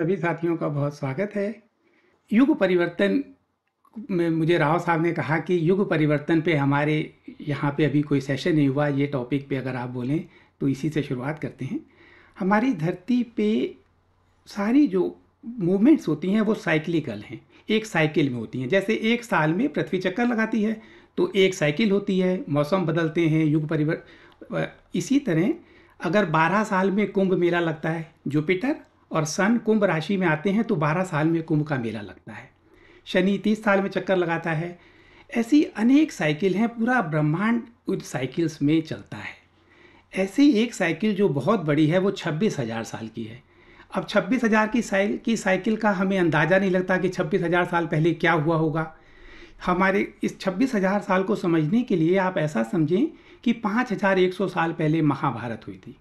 सभी साथियों का बहुत स्वागत है युग परिवर्तन में मुझे राव साहब ने कहा कि युग परिवर्तन पे हमारे यहाँ पे अभी कोई सेशन नहीं हुआ ये टॉपिक पे अगर आप बोलें तो इसी से शुरुआत करते हैं हमारी धरती पे सारी जो मूवमेंट्स होती हैं वो साइक्लिकल हैं एक साइकिल में होती हैं जैसे एक साल में पृथ्वी चक्कर लगाती है तो एक साइकिल होती है मौसम बदलते हैं युग परिवर्तन इसी तरह अगर 12 साल में कुंभ मेला लगता है जुपिटर और सन कुंभ राशि में आते हैं तो बारह साल में कुंभ का मेला लगता है शनि तीस साल में चक्कर लगाता है ऐसी अनेक साइकिल हैं पूरा ब्रह्मांड उन साइकिल्स में चलता है ऐसी एक साइकिल जो बहुत बड़ी है वो छब्बीस हज़ार साल की है अब छब्बीस हज़ार की साइकिल की साइकिल का हमें अंदाज़ा नहीं लगता कि छब्बीस हज़ार साल पहले क्या हुआ होगा हमारे इस छब्बीस हज़ार साल को समझने के लिए आप ऐसा समझें कि पाँच हज़ार एक सौ साल पहले महाभारत हुई थी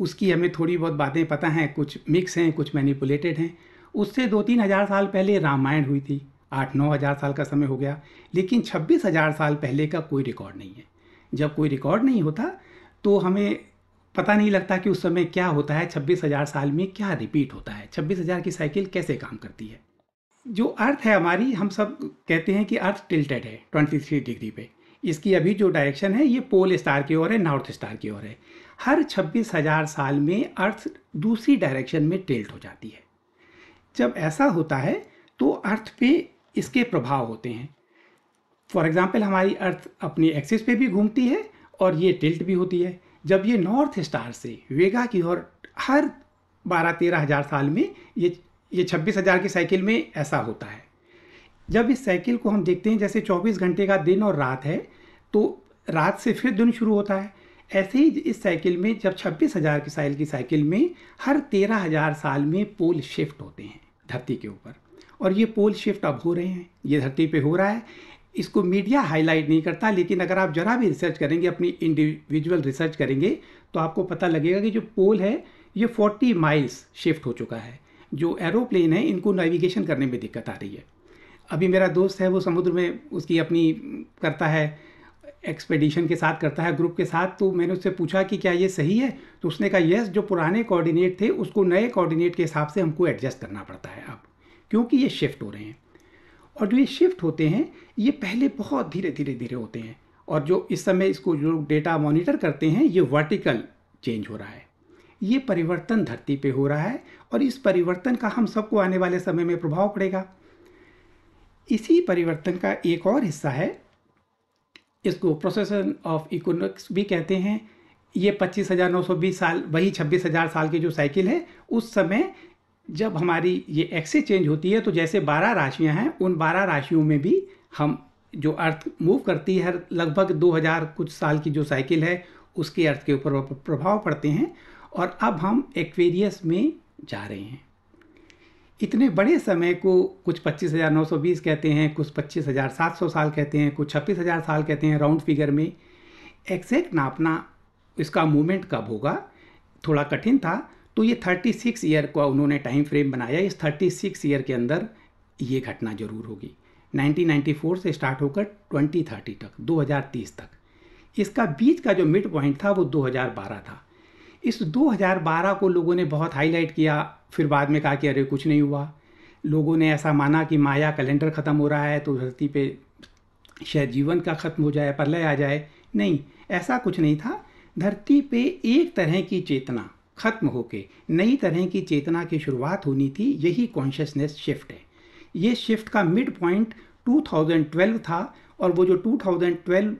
उसकी हमें थोड़ी बहुत बातें पता हैं कुछ मिक्स हैं कुछ मैनिपुलेटेड हैं उससे दो तीन हज़ार साल पहले रामायण हुई थी आठ नौ हज़ार साल का समय हो गया लेकिन छब्बीस हज़ार साल पहले का कोई रिकॉर्ड नहीं है जब कोई रिकॉर्ड नहीं होता तो हमें पता नहीं लगता कि उस समय क्या होता है छब्बीस हज़ार साल में क्या रिपीट होता है छब्बीस हज़ार की साइकिल कैसे काम करती है जो अर्थ है हमारी हम सब कहते हैं कि अर्थ टिल्टेड है ट्वेंटी थ्री डिग्री पे इसकी अभी जो डायरेक्शन है ये पोल स्टार की ओर है नॉर्थ स्टार की ओर है हर छब्बीस हज़ार साल में अर्थ दूसरी डायरेक्शन में टेल्ट हो जाती है जब ऐसा होता है तो अर्थ पे इसके प्रभाव होते हैं फॉर एग्ज़ाम्पल हमारी अर्थ अपनी एक्सिस पे भी घूमती है और ये टिल्ट भी होती है जब ये नॉर्थ स्टार से वेगा की ओर हर बारह तेरह हज़ार साल में ये ये छब्बीस हज़ार की साइकिल में ऐसा होता है जब इस साइकिल को हम देखते हैं जैसे चौबीस घंटे का दिन और रात है तो रात से फिर दिन शुरू होता है ऐसे ही इस साइकिल में जब छब्बीस हज़ार की साइल की साइकिल में हर तेरह हज़ार साल में पोल शिफ्ट होते हैं धरती के ऊपर और ये पोल शिफ्ट अब हो रहे हैं ये धरती पे हो रहा है इसको मीडिया हाईलाइट नहीं करता लेकिन अगर आप ज़रा भी रिसर्च करेंगे अपनी इंडिविजुअल रिसर्च करेंगे तो आपको पता लगेगा कि जो पोल है ये 40 माइल्स शिफ्ट हो चुका है जो एरोप्लेन है इनको नेविगेशन करने में दिक्कत आ रही है अभी मेरा दोस्त है वो समुद्र में उसकी अपनी करता है एक्सपेडिशन के साथ करता है ग्रुप के साथ तो मैंने उससे पूछा कि क्या ये सही है तो उसने कहा यस जो पुराने कोऑर्डिनेट थे उसको नए कोऑर्डिनेट के हिसाब से हमको एडजस्ट करना पड़ता है अब क्योंकि ये शिफ्ट हो रहे हैं और जो ये शिफ्ट होते हैं ये पहले बहुत धीरे धीरे धीरे होते हैं और जो इस समय इसको जो डेटा मॉनिटर करते हैं ये वर्टिकल चेंज हो रहा है ये परिवर्तन धरती पे हो रहा है और इस परिवर्तन का हम सबको आने वाले समय में प्रभाव पड़ेगा इसी परिवर्तन का एक और हिस्सा है इसको प्रोसेसन ऑफ इकोनॉमिक्स भी कहते हैं ये पच्चीस हज़ार नौ सौ बीस साल वही छब्बीस हज़ार साल की जो साइकिल है उस समय जब हमारी ये एक्सेस चेंज होती है तो जैसे बारह राशियाँ हैं उन बारह राशियों में भी हम जो अर्थ मूव करती है लगभग दो हज़ार कुछ साल की जो साइकिल है उसके अर्थ के ऊपर प्रभाव पड़ते हैं और अब हम एक्वेरियस में जा रहे हैं इतने बड़े समय को कुछ पच्चीस हज़ार नौ सौ बीस कहते हैं कुछ पच्चीस हज़ार सात सौ साल कहते हैं कुछ छब्बीस हज़ार साल कहते हैं राउंड फिगर में एक्सैक्ट नापना इसका मूवमेंट कब होगा थोड़ा कठिन था तो ये थर्टी सिक्स ईयर का उन्होंने टाइम फ्रेम बनाया इस थर्टी सिक्स ईयर के अंदर ये घटना जरूर होगी 1994 से स्टार्ट होकर 2030 तक 2030 तक इसका बीच का जो मिड पॉइंट था वो 2012 था इस 2012 को लोगों ने बहुत हाईलाइट किया फिर बाद में कहा कि अरे कुछ नहीं हुआ लोगों ने ऐसा माना कि माया कैलेंडर ख़त्म हो रहा है तो धरती पे शायद जीवन का ख़त्म हो जाए प्रलय आ जाए नहीं ऐसा कुछ नहीं था धरती पे एक तरह की चेतना ख़त्म होके नई तरह की चेतना की शुरुआत होनी थी यही कॉन्शियसनेस शिफ्ट है ये शिफ्ट का मिड पॉइंट 2012 था और वो जो 2012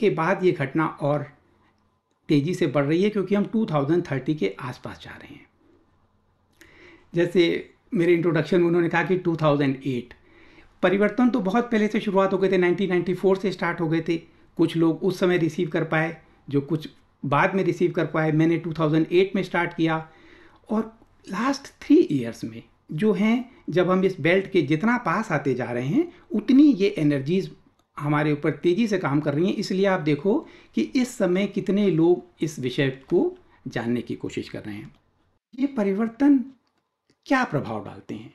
के बाद ये घटना और तेज़ी से बढ़ रही है क्योंकि हम 2030 के आसपास जा रहे हैं जैसे मेरे इंट्रोडक्शन में उन्होंने कहा कि 2008 परिवर्तन तो बहुत पहले से शुरुआत हो गए थे 1994 से स्टार्ट हो गए थे कुछ लोग उस समय रिसीव कर पाए जो कुछ बाद में रिसीव कर पाए मैंने 2008 में स्टार्ट किया और लास्ट थ्री ईयर्स में जो हैं जब हम इस बेल्ट के जितना पास आते जा रहे हैं उतनी ये एनर्जीज हमारे ऊपर तेज़ी से काम कर रही हैं इसलिए आप देखो कि इस समय कितने लोग इस विषय को जानने की कोशिश कर रहे हैं ये परिवर्तन क्या प्रभाव डालते हैं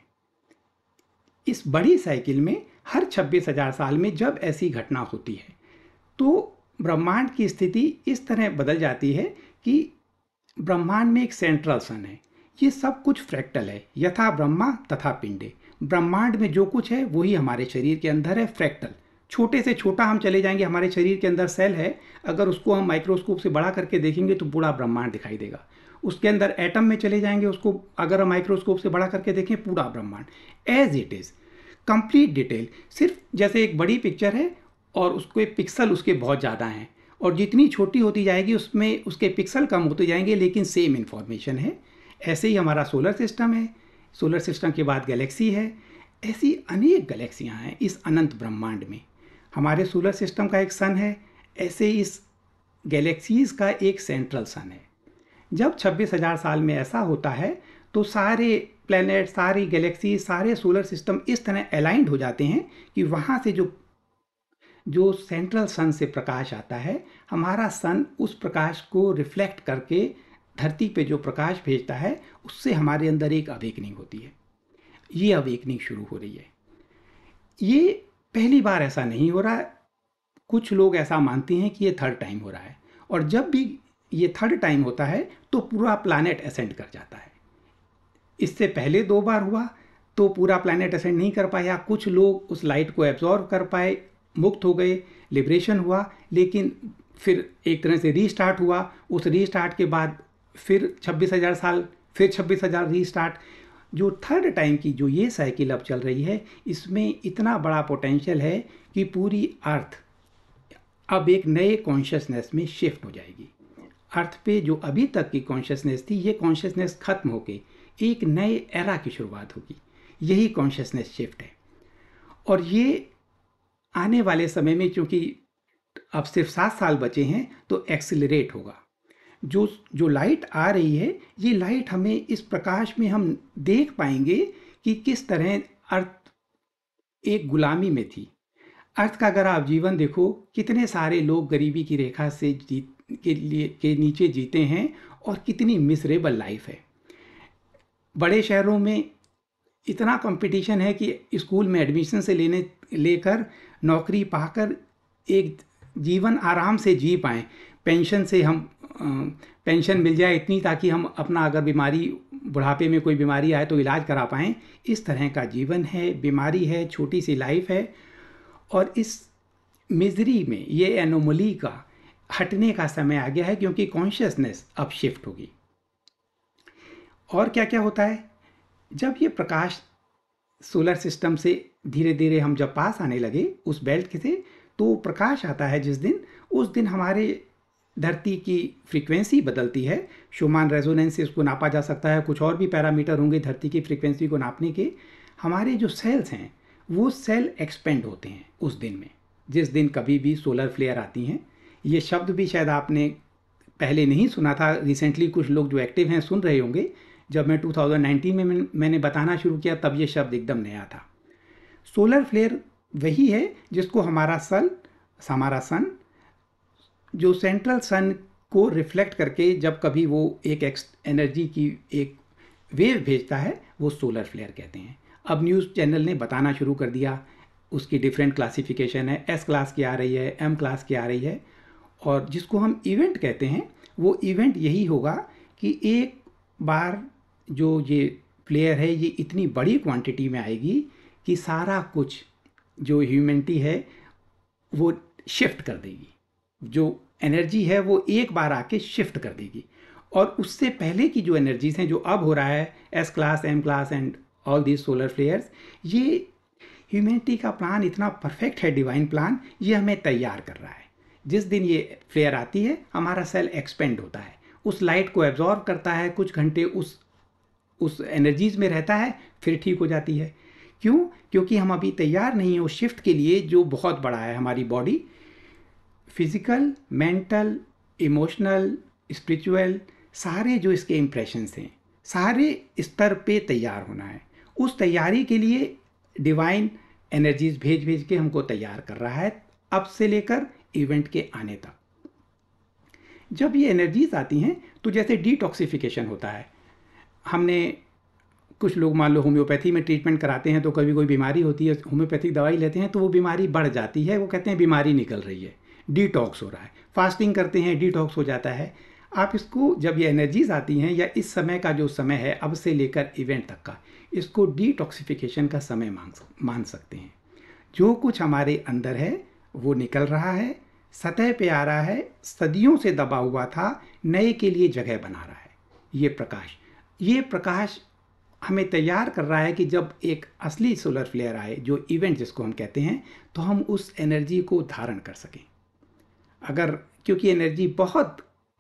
इस बड़ी साइकिल में हर छब्बीस हजार साल में जब ऐसी घटना होती है तो ब्रह्मांड की स्थिति इस तरह बदल जाती है कि ब्रह्मांड में एक सेंट्रल सन है ये सब कुछ फ्रैक्टल है यथा ब्रह्मा तथा पिंडे ब्रह्मांड में जो कुछ है वही हमारे शरीर के अंदर है फ्रैक्टल छोटे से छोटा हम चले जाएंगे हमारे शरीर के अंदर सेल है अगर उसको हम माइक्रोस्कोप से बड़ा करके देखेंगे तो पूरा ब्रह्मांड दिखाई देगा उसके अंदर एटम में चले जाएंगे उसको अगर हम माइक्रोस्कोप से बड़ा करके देखें पूरा ब्रह्मांड as it is complete detail सिर्फ जैसे एक बड़ी पिक्चर है और उसके पिक्सल उसके बहुत ज़्यादा हैं और जितनी छोटी होती जाएगी उसमें उसके पिक्सल कम होते जाएंगे लेकिन सेम इन्फॉर्मेशन है ऐसे ही हमारा सोलर सिस्टम है सोलर सिस्टम के बाद गैलेक्सी है ऐसी अनेक गैलेक्सियाँ हैं इस अनंत ब्रह्मांड में हमारे सोलर सिस्टम का एक सन है ऐसे इस गैलेक्सीज़ का एक सेंट्रल सन है जब 26,000 साल में ऐसा होता है तो सारे प्लैनेट सारी गैलेक्सी सारे सोलर सिस्टम इस तरह अलाइंड हो जाते हैं कि वहाँ से जो जो सेंट्रल सन से प्रकाश आता है हमारा सन उस प्रकाश को रिफ्लेक्ट करके धरती पे जो प्रकाश भेजता है उससे हमारे अंदर एक अवेकनिंग होती है ये अवेकनिंग शुरू हो रही है ये पहली बार ऐसा नहीं हो रहा कुछ लोग ऐसा मानते हैं कि ये थर्ड टाइम हो रहा है और जब भी ये थर्ड टाइम होता है तो पूरा प्लानट असेंड कर जाता है इससे पहले दो बार हुआ तो पूरा प्लानट असेंड नहीं कर पाया कुछ लोग उस लाइट को एब्जॉर्व कर पाए मुक्त हो गए लिब्रेशन हुआ लेकिन फिर एक तरह से रीस्टार्ट हुआ उस रीस्टार्ट के बाद फिर छब्बीस हज़ार साल फिर छब्बीस हज़ार रीस्टार्ट जो थर्ड टाइम की जो ये साइकिल अब चल रही है इसमें इतना बड़ा पोटेंशियल है कि पूरी अर्थ अब एक नए कॉन्शियसनेस में शिफ्ट हो जाएगी अर्थ पे जो अभी तक की कॉन्शियसनेस थी ये कॉन्शियसनेस खत्म होके एक नए एरा की शुरुआत होगी यही कॉन्शियसनेस शिफ्ट है और ये आने वाले समय में चूँकि अब सिर्फ सात साल बचे हैं तो एक्सिलरेट होगा जो जो लाइट आ रही है ये लाइट हमें इस प्रकाश में हम देख पाएंगे कि किस तरह अर्थ एक गुलामी में थी अर्थ का अगर आप जीवन देखो कितने सारे लोग गरीबी की रेखा से जीत के लिए के नीचे जीते हैं और कितनी मिसरेबल लाइफ है बड़े शहरों में इतना कंपटीशन है कि स्कूल में एडमिशन से लेने लेकर नौकरी पाकर एक जीवन आराम से जी पाएँ पेंशन से हम पेंशन मिल जाए इतनी ताकि हम अपना अगर बीमारी बुढ़ापे में कोई बीमारी आए तो इलाज करा पाएँ इस तरह का जीवन है बीमारी है छोटी सी लाइफ है और इस मिजरी में ये एनोमली का हटने का समय आ गया है क्योंकि कॉन्शियसनेस अब शिफ्ट होगी और क्या क्या होता है जब ये प्रकाश सोलर सिस्टम से धीरे धीरे हम जब पास आने लगे उस बेल्ट के से तो प्रकाश आता है जिस दिन उस दिन हमारे धरती की फ्रीक्वेंसी बदलती है शुमान रेजोनेंस से उसको नापा जा सकता है कुछ और भी पैरामीटर होंगे धरती की फ्रीक्वेंसी को नापने के हमारे जो सेल्स हैं वो सेल एक्सपेंड होते हैं उस दिन में जिस दिन कभी भी सोलर फ्लेयर आती हैं ये शब्द भी शायद आपने पहले नहीं सुना था रिसेंटली कुछ लोग जो एक्टिव हैं सुन रहे होंगे जब मैं 2019 में मैंने बताना शुरू किया तब ये शब्द एकदम नया था सोलर फ्लेयर वही है जिसको हमारा सन हमारा सन जो सेंट्रल सन को रिफ्लेक्ट करके जब कभी वो एक एक्स एनर्जी की एक वेव भेजता है वो सोलर फ्लेयर कहते हैं अब न्यूज़ चैनल ने बताना शुरू कर दिया उसकी डिफरेंट क्लासिफिकेशन है एस क्लास की आ रही है एम क्लास की आ रही है और जिसको हम इवेंट कहते हैं वो इवेंट यही होगा कि एक बार जो ये प्लेयर है ये इतनी बड़ी क्वांटिटी में आएगी कि सारा कुछ जो ह्यूमैनिटी है वो शिफ्ट कर देगी जो एनर्जी है वो एक बार आके शिफ्ट कर देगी और उससे पहले की जो एनर्जीज हैं जो अब हो रहा है S class M class and all these solar flares ये ह्यूमनिटी का प्लान इतना परफेक्ट है डिवाइन प्लान ये हमें तैयार कर रहा है जिस दिन ये फ्लेयर आती है हमारा सेल एक्सपेंड होता है उस लाइट को एब्जॉर्व करता है कुछ घंटे उस उस एनर्जीज में रहता है फिर ठीक हो जाती है क्यों क्योंकि हम अभी तैयार नहीं हैं उस शिफ्ट के लिए जो बहुत बड़ा है हमारी body physical mental emotional spiritual सारे जो इसके इम्प्रेशंस हैं सारे स्तर पे तैयार होना है उस तैयारी के लिए डिवाइन एनर्जीज भेज भेज के हमको तैयार कर रहा है अब से लेकर इवेंट के आने तक जब ये एनर्जीज आती हैं तो जैसे डिटॉक्सिफिकेशन होता है हमने कुछ लोग मान लो होम्योपैथी में ट्रीटमेंट कराते हैं तो कभी कोई बीमारी होती है होम्योपैथिक दवाई लेते हैं तो वो बीमारी बढ़ जाती है वो कहते हैं बीमारी निकल रही है डिटॉक्स हो रहा है फास्टिंग करते हैं डिटॉक्स हो जाता है आप इसको जब ये एनर्जीज आती हैं या इस समय का जो समय है अब से लेकर इवेंट तक का इसको डिटॉक्सिफिकेशन का समय मान मान सकते हैं जो कुछ हमारे अंदर है वो निकल रहा है सतह पे आ रहा है सदियों से दबा हुआ था नए के लिए जगह बना रहा है ये प्रकाश ये प्रकाश हमें तैयार कर रहा है कि जब एक असली सोलर फ्लेयर आए जो इवेंट जिसको हम कहते हैं तो हम उस एनर्जी को धारण कर सकें अगर क्योंकि एनर्जी बहुत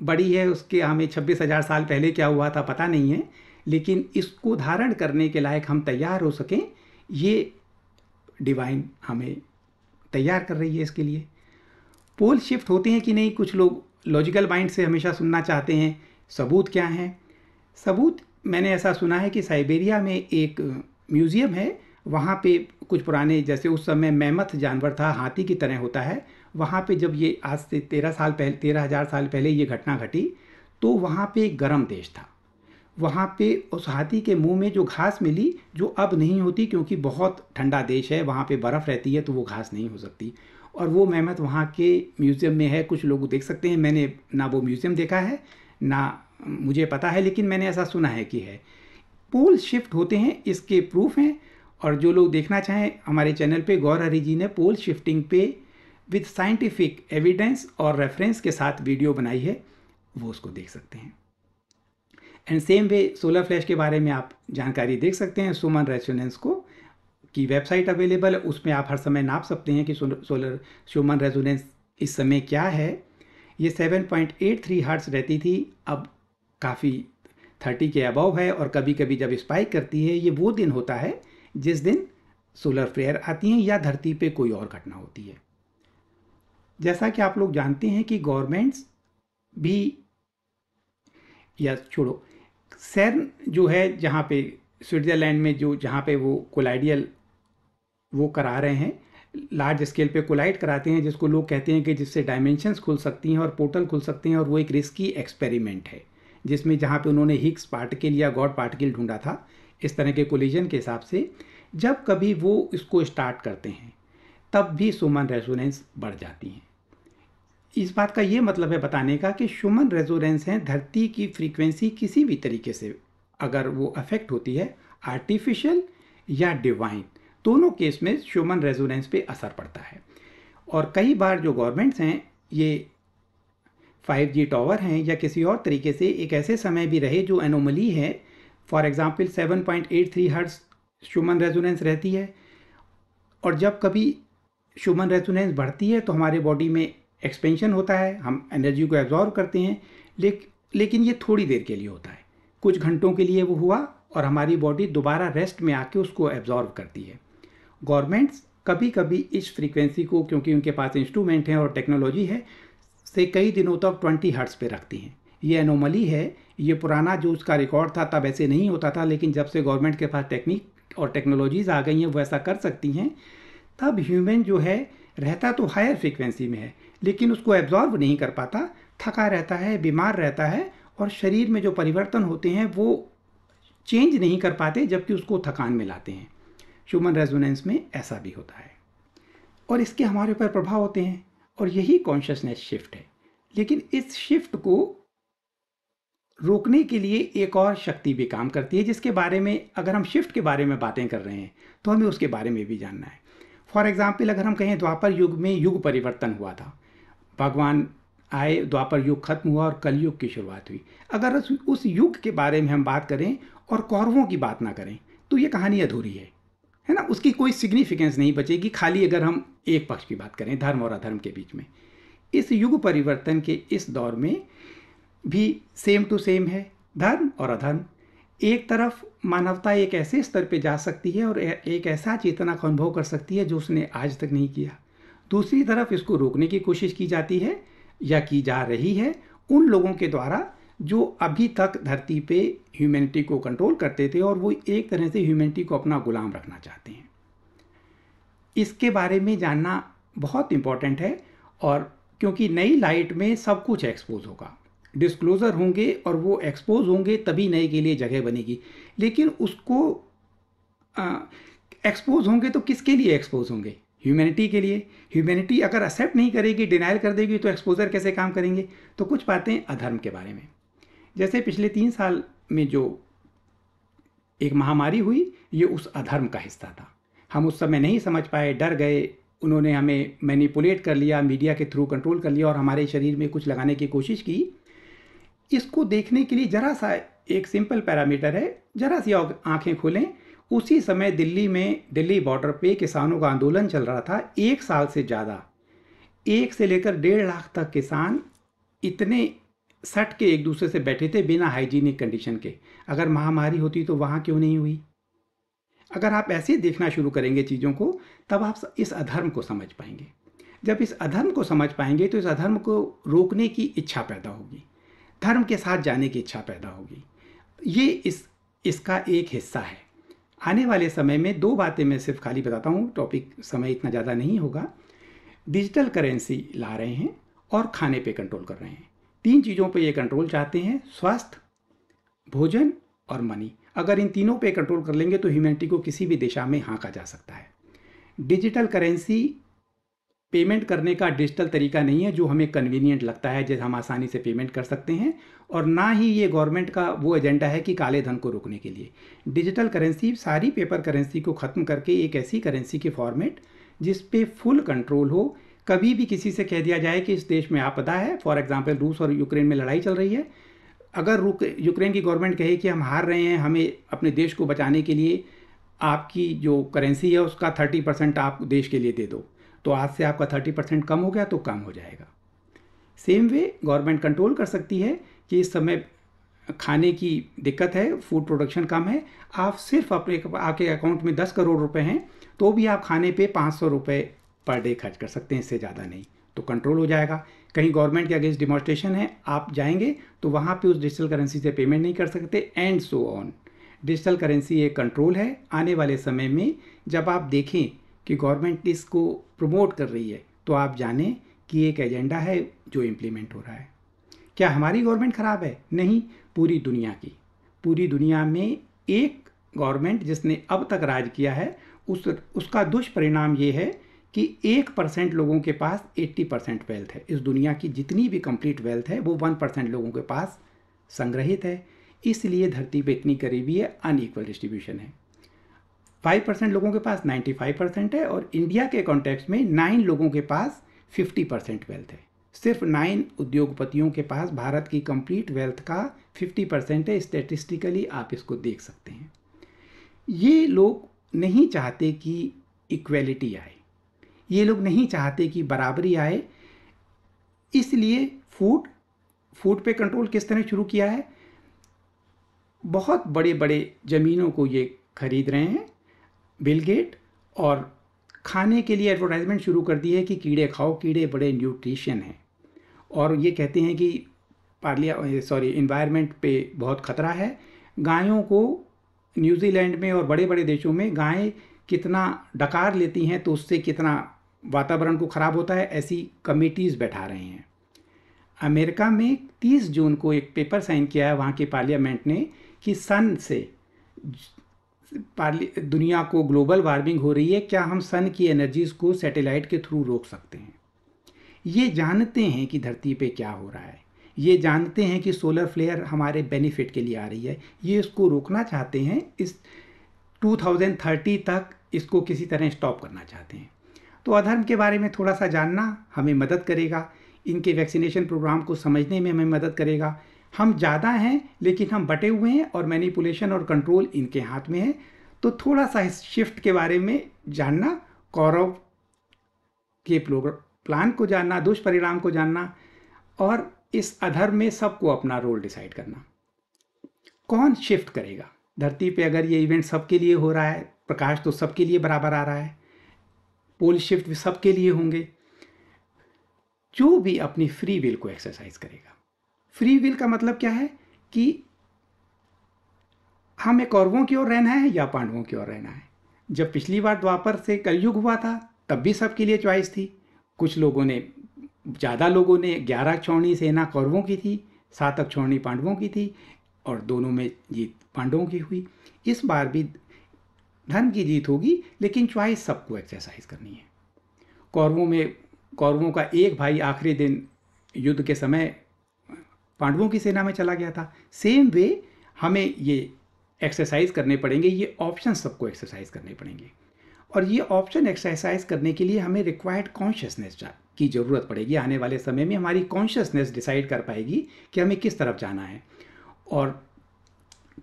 बड़ी है उसके हमें छब्बीस हज़ार साल पहले क्या हुआ था पता नहीं है लेकिन इसको धारण करने के लायक हम तैयार हो सकें ये डिवाइन हमें तैयार कर रही है इसके लिए पोल शिफ्ट होते हैं कि नहीं कुछ लोग लॉजिकल माइंड से हमेशा सुनना चाहते हैं सबूत क्या हैं सबूत मैंने ऐसा सुना है कि साइबेरिया में एक म्यूज़ियम है वहाँ पे कुछ पुराने जैसे उस समय मैमथ जानवर था हाथी की तरह होता है वहाँ पे जब ये आज से तेरह साल पहले तेरह हज़ार साल पहले ये घटना घटी तो वहाँ पे गर्म देश था वहाँ पे उस हाथी के मुंह में जो घास मिली जो अब नहीं होती क्योंकि बहुत ठंडा देश है वहाँ पे बर्फ़ रहती है तो वो घास नहीं हो सकती और वो मेहमत वहाँ के म्यूज़ियम में है कुछ लोग देख सकते हैं मैंने ना वो म्यूज़ियम देखा है ना मुझे पता है लेकिन मैंने ऐसा सुना है कि है पोल शिफ्ट होते हैं इसके प्रूफ हैं और जो लोग देखना चाहें हमारे चैनल पे गौर हरी जी ने पोल शिफ्टिंग पे विद साइंटिफिक एविडेंस और रेफरेंस के साथ वीडियो बनाई है वो उसको देख सकते हैं and same way solar flash के बारे में आप जानकारी देख सकते हैं सुमन रेजोनेंस को की वेबसाइट अवेलेबल है उसमें आप हर समय नाप सकते हैं कि सोलर सुमन रेजोनेंस इस समय क्या है ये 7.83 पॉइंट हर्ट्स रहती थी अब काफ़ी 30 के अबव है और कभी कभी जब स्पाइक करती है ये वो दिन होता है जिस दिन सोलर फ्लेयर आती हैं या धरती पे कोई और घटना होती है जैसा कि आप लोग जानते हैं कि गवर्नमेंट्स भी या छोड़ो सैर्न जो है जहाँ पे स्विट्ज़रलैंड में जो जहाँ पे वो कोलाइडियल वो करा रहे हैं लार्ज स्केल पे कोलाइड कराते हैं जिसको लोग कहते हैं कि जिससे डायमेंशंस खुल सकती हैं और पोर्टल खुल सकते हैं और वो एक रिस्की एक्सपेरिमेंट है जिसमें जहाँ पे उन्होंने हिक्स पार्टिकल या गॉड पार्टिकल ढूंढा था इस तरह के कोलिजन के हिसाब से जब कभी वो इसको स्टार्ट करते हैं तब भी सुमन रेजोनेंस बढ़ जाती हैं इस बात का ये मतलब है बताने का कि शुमन रेजोरेंस हैं धरती की फ्रीक्वेंसी किसी भी तरीके से अगर वो अफेक्ट होती है आर्टिफिशियल या डिवाइन दोनों केस में शुमन रेजोरेंस पे असर पड़ता है और कई बार जो गवर्नमेंट्स हैं ये 5G टावर हैं या किसी और तरीके से एक ऐसे समय भी रहे जो एनोमली है for example 7.83 hertz Schumann resonance रहती है और जब कभी शुमन रेजोनेंस बढ़ती है तो हमारे बॉडी में एक्सपेंशन होता है हम एनर्जी को एब्जॉर्व करते हैं ले, लेकिन ये थोड़ी देर के लिए होता है कुछ घंटों के लिए वो हुआ और हमारी बॉडी दोबारा रेस्ट में आके उसको एब्जॉर्व करती है गवर्नमेंट्स कभी कभी इस फ्रीक्वेंसी को क्योंकि उनके पास इंस्ट्रूमेंट हैं और टेक्नोलॉजी है से कई दिनों तक ट्वेंटी हर्ट्स पे रखती हैं ये अनोमली है ये पुराना जो उसका रिकॉर्ड था तब ऐसे नहीं होता था लेकिन जब से गवर्नमेंट के पास टेक्निक और टेक्नोलॉजीज़ आ गई हैं वो ऐसा कर सकती हैं तब ह्यूमन जो है रहता तो हायर फ्रिक्वेंसी में है लेकिन उसको एब्जॉर्व नहीं कर पाता थका रहता है बीमार रहता है और शरीर में जो परिवर्तन होते हैं वो चेंज नहीं कर पाते जबकि उसको थकान में लाते हैं ह्यूमन रेजोनेंस में ऐसा भी होता है और इसके हमारे ऊपर प्रभाव होते हैं और यही कॉन्शियसनेस शिफ्ट है लेकिन इस शिफ्ट को रोकने के लिए एक और शक्ति भी काम करती है जिसके बारे में अगर हम शिफ्ट के बारे में बातें कर रहे हैं तो हमें उसके बारे में भी जानना है फॉर एग्ज़ाम्पल अगर हम कहें द्वापर युग में युग परिवर्तन हुआ था भगवान आए द्वापर युग खत्म हुआ और कलयुग की शुरुआत हुई अगर उस युग के बारे में हम बात करें और कौरवों की बात ना करें तो ये कहानी अधूरी है है ना उसकी कोई सिग्निफिकेंस नहीं बचेगी खाली अगर हम एक पक्ष की बात करें धर्म और अधर्म के बीच में इस युग परिवर्तन के इस दौर में भी सेम टू सेम है धर्म और अधर्म एक तरफ मानवता एक ऐसे स्तर पे जा सकती है और एक ऐसा चेतना का अनुभव कर सकती है जो उसने आज तक नहीं किया दूसरी तरफ इसको रोकने की कोशिश की जाती है या की जा रही है उन लोगों के द्वारा जो अभी तक धरती पे ह्यूमैनिटी को कंट्रोल करते थे और वो एक तरह से ह्यूमैनिटी को अपना गुलाम रखना चाहते हैं इसके बारे में जानना बहुत इम्पॉर्टेंट है और क्योंकि नई लाइट में सब कुछ एक्सपोज होगा डिस्क्लोज़र होंगे और वो एक्सपोज होंगे तभी नए के लिए जगह बनेगी लेकिन उसको एक्सपोज होंगे तो किसके लिए एक्सपोज होंगे ह्यूमैनिटी के लिए ह्यूमैनिटी अगर एक्सेप्ट नहीं करेगी डिनाइल कर देगी तो एक्सपोजर कैसे काम करेंगे तो कुछ बातें अधर्म के बारे में जैसे पिछले तीन साल में जो एक महामारी हुई ये उस अधर्म का हिस्सा था हम उस समय नहीं समझ पाए डर गए उन्होंने हमें मैनिपुलेट कर लिया मीडिया के थ्रू कंट्रोल कर लिया और हमारे शरीर में कुछ लगाने की कोशिश की इसको देखने के लिए ज़रा सा एक सिंपल पैरामीटर है ज़रा सी आँखें खोलें उसी समय दिल्ली में दिल्ली बॉर्डर पे किसानों का आंदोलन चल रहा था एक साल से ज़्यादा एक से लेकर डेढ़ लाख तक किसान इतने सट के एक दूसरे से बैठे थे बिना हाइजीनिक कंडीशन के अगर महामारी होती तो वहाँ क्यों नहीं हुई अगर आप ऐसे देखना शुरू करेंगे चीज़ों को तब आप इस अधर्म को समझ पाएंगे जब इस अधर्म को समझ पाएंगे तो इस अधर्म को रोकने की इच्छा पैदा होगी धर्म के साथ जाने की इच्छा पैदा होगी ये इस इसका एक हिस्सा है आने वाले समय में दो बातें मैं सिर्फ खाली बताता हूँ टॉपिक समय इतना ज़्यादा नहीं होगा डिजिटल करेंसी ला रहे हैं और खाने पे कंट्रोल कर रहे हैं तीन चीज़ों पे ये कंट्रोल चाहते हैं स्वास्थ्य भोजन और मनी अगर इन तीनों पे कंट्रोल कर लेंगे तो ह्यूमैनिटी को किसी भी दिशा में हाँका जा सकता है डिजिटल करेंसी पेमेंट करने का डिजिटल तरीका नहीं है जो हमें कन्वीनियंट लगता है जैसे हम आसानी से पेमेंट कर सकते हैं और ना ही ये गवर्नमेंट का वो एजेंडा है कि काले धन को रोकने के लिए डिजिटल करेंसी सारी पेपर करेंसी को ख़त्म करके एक ऐसी करेंसी की फॉर्मेट जिस पे फुल कंट्रोल हो कभी भी किसी से कह दिया जाए कि इस देश में आपदा है फॉर एग्ज़ाम्पल रूस और यूक्रेन में लड़ाई चल रही है अगर यूक्रेन की गवर्नमेंट कहे कि हम हार रहे हैं हमें अपने देश को बचाने के लिए आपकी जो करेंसी है उसका थर्टी परसेंट आप देश के लिए दे दो तो आज से आपका थर्टी परसेंट कम हो गया तो कम हो जाएगा सेम वे गवर्नमेंट कंट्रोल कर सकती है कि इस समय खाने की दिक्कत है फूड प्रोडक्शन कम है आप सिर्फ अपने आपके अकाउंट में दस करोड़ रुपए हैं तो भी आप खाने पे पाँच सौ रुपये पर डे खर्च कर सकते हैं इससे ज़्यादा नहीं तो कंट्रोल हो जाएगा कहीं गवर्नमेंट के अगेंस्ट डिमॉन्स्ट्रेशन है आप जाएंगे तो वहाँ पे उस डिजिटल करेंसी से पेमेंट नहीं कर सकते and so on digital currency एक कंट्रोल है आने वाले समय में जब आप देखें कि गवर्नमेंट इसको प्रमोट कर रही है तो आप जानें कि एक एजेंडा है जो इम्प्लीमेंट हो रहा है क्या हमारी गवर्नमेंट ख़राब है नहीं पूरी दुनिया की पूरी दुनिया में एक गवर्नमेंट जिसने अब तक राज किया है उस उसका दुष्परिणाम ये है कि एक परसेंट लोगों के पास एट्टी परसेंट वेल्थ है इस दुनिया की जितनी भी कंप्लीट वेल्थ है वो वन परसेंट लोगों के पास संग्रहित है इसलिए धरती पे इतनी गरीबी है अनईक्वल डिस्ट्रीब्यूशन है फाइव परसेंट लोगों के पास नाइन्टी फाइव परसेंट है और इंडिया के कॉन्टेक्स्ट में नाइन लोगों के पास फिफ्टी परसेंट वेल्थ है सिर्फ नाइन उद्योगपतियों के पास भारत की कंप्लीट वेल्थ का फिफ्टी परसेंट है स्टेटिस्टिकली आप इसको देख सकते हैं ये लोग नहीं चाहते कि इक्वेलिटी आए ये लोग नहीं चाहते कि बराबरी आए इसलिए फूड फूड पे कंट्रोल किस तरह शुरू किया है बहुत बड़े बड़े ज़मीनों को ये खरीद रहे हैं बिल गेट और खाने के लिए एडवर्टाइजमेंट शुरू कर दी है कि कीड़े खाओ कीड़े बड़े न्यूट्रिशन हैं और ये कहते हैं कि पार्लिया सॉरी इन्वायरमेंट पे बहुत खतरा है गायों को न्यूजीलैंड में और बड़े बड़े देशों में गायें कितना डकार लेती हैं तो उससे कितना वातावरण को ख़राब होता है ऐसी कमेटीज़ बैठा रहे हैं अमेरिका में 30 जून को एक पेपर साइन किया है वहाँ के पार्लियामेंट ने कि सन से दुनिया को ग्लोबल वार्मिंग हो रही है क्या हम सन की एनर्जीज को सैटेलाइट के थ्रू रोक सकते हैं ये जानते हैं कि धरती पे क्या हो रहा है ये जानते हैं कि सोलर फ्लेयर हमारे बेनिफिट के लिए आ रही है ये इसको रोकना चाहते हैं इस 2030 तक इसको किसी तरह स्टॉप करना चाहते हैं तो अधर्म के बारे में थोड़ा सा जानना हमें मदद करेगा इनके वैक्सीनेशन प्रोग्राम को समझने में हमें मदद करेगा हम ज़्यादा हैं लेकिन हम बटे हुए हैं और मैनिपुलेशन और कंट्रोल इनके हाथ में है तो थोड़ा सा इस शिफ्ट के बारे में जानना कौरव के प्लान को जानना दुष्परिणाम को जानना और इस अधर्म में सबको अपना रोल डिसाइड करना कौन शिफ्ट करेगा धरती पे अगर ये इवेंट सबके लिए हो रहा है प्रकाश तो सबके लिए बराबर आ रहा है पोल शिफ्ट भी सबके लिए होंगे जो भी अपनी फ्री विल को एक्सरसाइज करेगा फ्री विल का मतलब क्या है कि हमें कौरवों की ओर रहना है या पांडवों की ओर रहना है जब पिछली बार द्वापर से कलयुग हुआ था तब भी सबके लिए चॉइस थी कुछ लोगों ने ज़्यादा लोगों ने ग्यारह अक्षौणी सेना कौरवों की थी सात अक्षौणी पांडवों की थी और दोनों में जीत पांडवों की हुई इस बार भी धन की जीत होगी लेकिन च्वाइस सबको एक्सरसाइज करनी है कौरवों में कौरवों का एक भाई आखिरी दिन युद्ध के समय पांडवों की सेना में चला गया था सेम वे हमें ये एक्सरसाइज करने पड़ेंगे ये ऑप्शन सबको एक्सरसाइज करने पड़ेंगे और ये ऑप्शन एक्सरसाइज करने के लिए हमें रिक्वायर्ड कॉन्शियसनेस की ज़रूरत पड़ेगी आने वाले समय में हमारी कॉन्शियसनेस डिसाइड कर पाएगी कि हमें किस तरफ जाना है और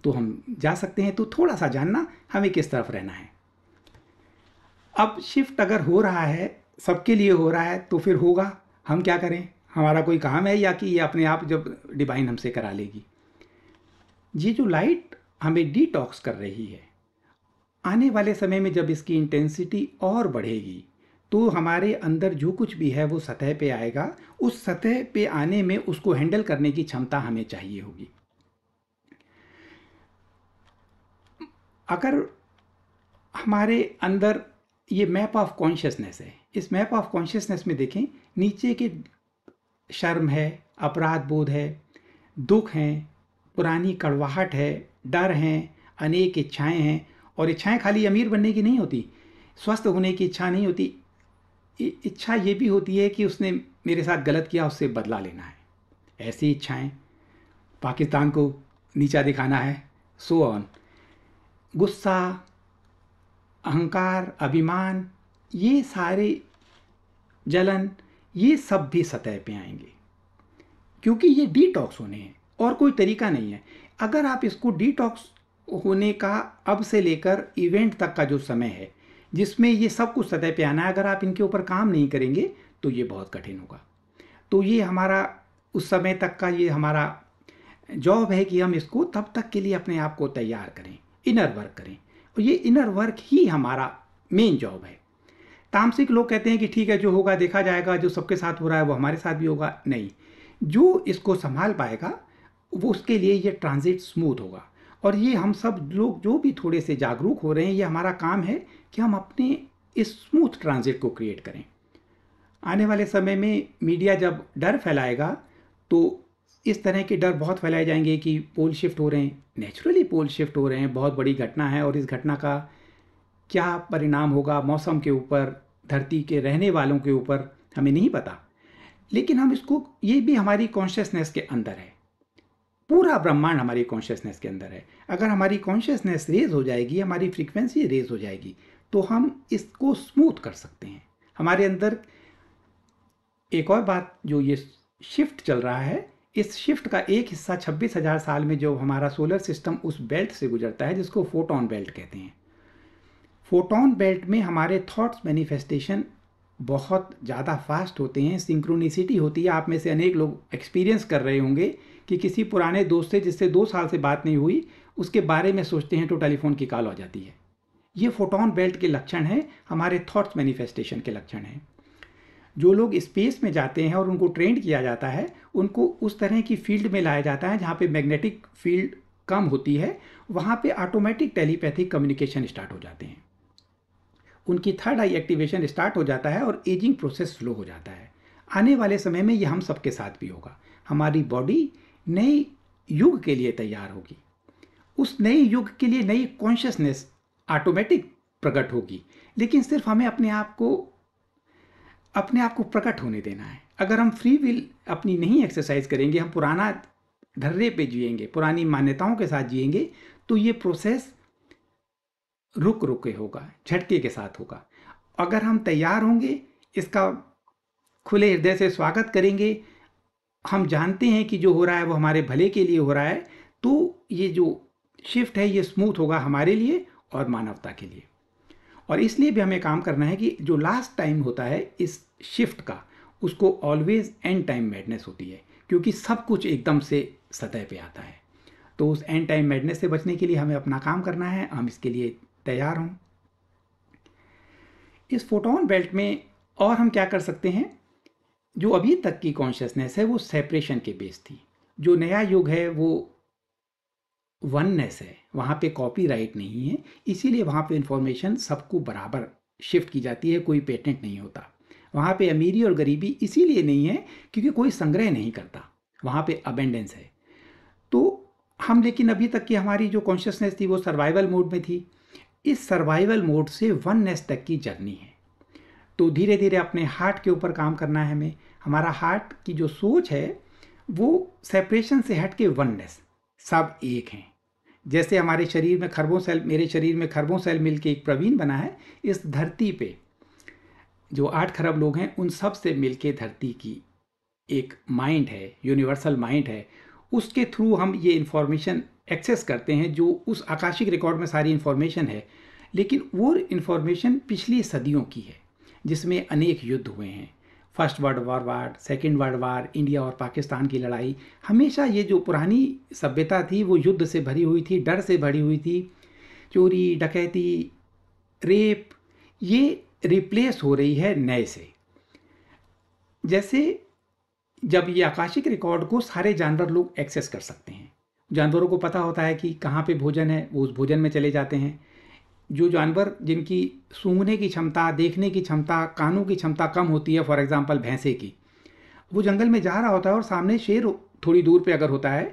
तो हम जा सकते हैं तो थोड़ा सा जानना हमें किस तरफ रहना है अब शिफ्ट अगर हो रहा है सबके लिए हो रहा है तो फिर होगा हम क्या करें हमारा कोई काम है या कि ये अपने आप जब डिवाइन हमसे करा लेगी ये जो लाइट हमें डिटॉक्स कर रही है आने वाले समय में जब इसकी इंटेंसिटी और बढ़ेगी तो हमारे अंदर जो कुछ भी है वो सतह पे आएगा उस सतह पे आने में उसको हैंडल करने की क्षमता हमें चाहिए होगी अगर हमारे अंदर ये मैप ऑफ कॉन्शियसनेस है इस मैप ऑफ कॉन्शियसनेस में देखें नीचे के शर्म है अपराध बोध है दुख हैं पुरानी कड़वाहट है डर हैं अनेक इच्छाएं हैं और इच्छाएं खाली अमीर बनने की नहीं होती स्वस्थ होने की इच्छा नहीं होती इच्छा ये भी होती है कि उसने मेरे साथ गलत किया उससे बदला लेना है ऐसी इच्छाएं पाकिस्तान को नीचा दिखाना है सो ऑन गुस्सा अहंकार अभिमान ये सारे जलन ये सब भी सतह पे आएंगे क्योंकि ये डिटॉक्स होने हैं और कोई तरीका नहीं है अगर आप इसको डिटॉक्स होने का अब से लेकर इवेंट तक का जो समय है जिसमें ये सब कुछ सतह पे आना है अगर आप इनके ऊपर काम नहीं करेंगे तो ये बहुत कठिन होगा तो ये हमारा उस समय तक का ये हमारा जॉब है कि हम इसको तब तक के लिए अपने आप को तैयार करें इनर वर्क करें और ये इनर वर्क ही हमारा मेन जॉब है तामसिक लोग कहते हैं कि ठीक है जो होगा देखा जाएगा जो सबके साथ हो रहा है वो हमारे साथ भी होगा नहीं जो इसको संभाल पाएगा वो उसके लिए ये ट्रांजिट स्मूथ होगा और ये हम सब लोग जो भी थोड़े से जागरूक हो रहे हैं ये हमारा काम है कि हम अपने इस स्मूथ ट्रांजिट को क्रिएट करें आने वाले समय में मीडिया जब डर फैलाएगा तो इस तरह के डर बहुत फैलाए जाएंगे कि पोल शिफ्ट हो रहे हैं नेचुरली पोल शिफ्ट हो रहे हैं बहुत बड़ी घटना है और इस घटना का क्या परिणाम होगा मौसम के ऊपर धरती के रहने वालों के ऊपर हमें नहीं पता लेकिन हम इसको ये भी हमारी कॉन्शियसनेस के अंदर है पूरा ब्रह्मांड हमारी कॉन्शियसनेस के अंदर है अगर हमारी कॉन्शियसनेस रेज हो जाएगी हमारी फ्रीक्वेंसी रेज हो जाएगी तो हम इसको स्मूथ कर सकते हैं हमारे अंदर एक और बात जो ये शिफ्ट चल रहा है इस शिफ्ट का एक हिस्सा 26,000 साल में जो हमारा सोलर सिस्टम उस बेल्ट से गुजरता है जिसको फोटोन बेल्ट कहते हैं फोटोन बेल्ट में हमारे थॉट्स मैनिफेस्टेशन बहुत ज़्यादा फास्ट होते हैं सिंक्रोनिसिटी होती है आप में से अनेक लोग एक्सपीरियंस कर रहे होंगे कि किसी पुराने दोस्त से जिससे दो साल से बात नहीं हुई उसके बारे में सोचते हैं तो टेलीफोन की कॉल आ जाती है ये फोटोन बेल्ट के लक्षण हैं हमारे थॉट्स मैनिफेस्टेशन के लक्षण हैं जो लोग स्पेस में जाते हैं और उनको ट्रेंड किया जाता है उनको उस तरह की फील्ड में लाया जाता है जहाँ पे मैग्नेटिक फील्ड कम होती है वहाँ पे ऑटोमेटिक टेलीपैथिक कम्युनिकेशन स्टार्ट हो जाते हैं उनकी थर्ड आई एक्टिवेशन स्टार्ट हो जाता है और एजिंग प्रोसेस स्लो हो जाता है आने वाले समय में ये हम सबके साथ भी होगा हमारी बॉडी नए युग के लिए तैयार होगी उस नए युग के लिए नई कॉन्शियसनेस ऑटोमेटिक प्रकट होगी लेकिन सिर्फ हमें अपने आप को अपने आप को प्रकट होने देना है अगर हम फ्री विल अपनी नहीं एक्सरसाइज करेंगे हम पुराना धर्रे पे जिएंगे पुरानी मान्यताओं के साथ जिएंगे तो ये प्रोसेस रुक रुक के होगा झटके के साथ होगा अगर हम तैयार होंगे इसका खुले हृदय से स्वागत करेंगे हम जानते हैं कि जो हो रहा है वो हमारे भले के लिए हो रहा है तो ये जो शिफ्ट है ये स्मूथ होगा हमारे लिए और मानवता के लिए और इसलिए भी हमें काम करना है कि जो लास्ट टाइम होता है इस शिफ्ट का उसको ऑलवेज एंड टाइम मैडनेस होती है क्योंकि सब कुछ एकदम से सतह पे आता है तो उस एंड टाइम मैडनेस से बचने के लिए हमें अपना काम करना है हम इसके लिए तैयार हों इस फोटोन बेल्ट में और हम क्या कर सकते हैं जो अभी तक की कॉन्शियसनेस है वो सेपरेशन के बेस थी जो नया युग है वो वननेस है वहाँ पे कॉपीराइट नहीं है इसीलिए वहाँ पे इंफॉर्मेशन सबको बराबर शिफ्ट की जाती है कोई पेटेंट नहीं होता वहाँ पे अमीरी और गरीबी इसीलिए नहीं है क्योंकि कोई संग्रह नहीं करता वहाँ पे अबेंडेंस है तो हम लेकिन अभी तक की हमारी जो कॉन्शियसनेस थी वो सर्वाइवल मोड में थी इस सर्वाइवल मोड से वननेस तक की जर्नी है तो धीरे धीरे अपने हार्ट के ऊपर काम करना है हमें हमारा हार्ट की जो सोच है वो सेपरेशन से हट के वननेस सब एक हैं जैसे हमारे शरीर में खरबों सेल मेरे शरीर में खरबों सेल मिल के एक प्रवीण बना है इस धरती पे जो आठ खरब लोग हैं उन सब से मिल के धरती की एक माइंड है यूनिवर्सल माइंड है उसके थ्रू हम ये इन्फॉर्मेशन एक्सेस करते हैं जो उस आकाशिक रिकॉर्ड में सारी इन्फॉर्मेशन है लेकिन वो इन्फॉर्मेशन पिछली सदियों की है जिसमें अनेक युद्ध हुए हैं first world war war second world war India और पाकिस्तान की लड़ाई हमेशा ये जो पुरानी सभ्यता थी वो युद्ध से भरी हुई थी डर से भरी हुई थी चोरी डकैती रेप ये रिप्लेस हो रही है नए से जैसे जब ये आकाशिक रिकॉर्ड को सारे जानवर लोग एक्सेस कर सकते हैं जानवरों को पता होता है कि कहाँ पे भोजन है वो उस भोजन में चले जाते हैं जो जानवर जिनकी सूंघने की क्षमता देखने की क्षमता कानों की क्षमता कम होती है फॉर एग्ज़ाम्पल भैंसे की वो जंगल में जा रहा होता है और सामने शेर थोड़ी दूर पे अगर होता है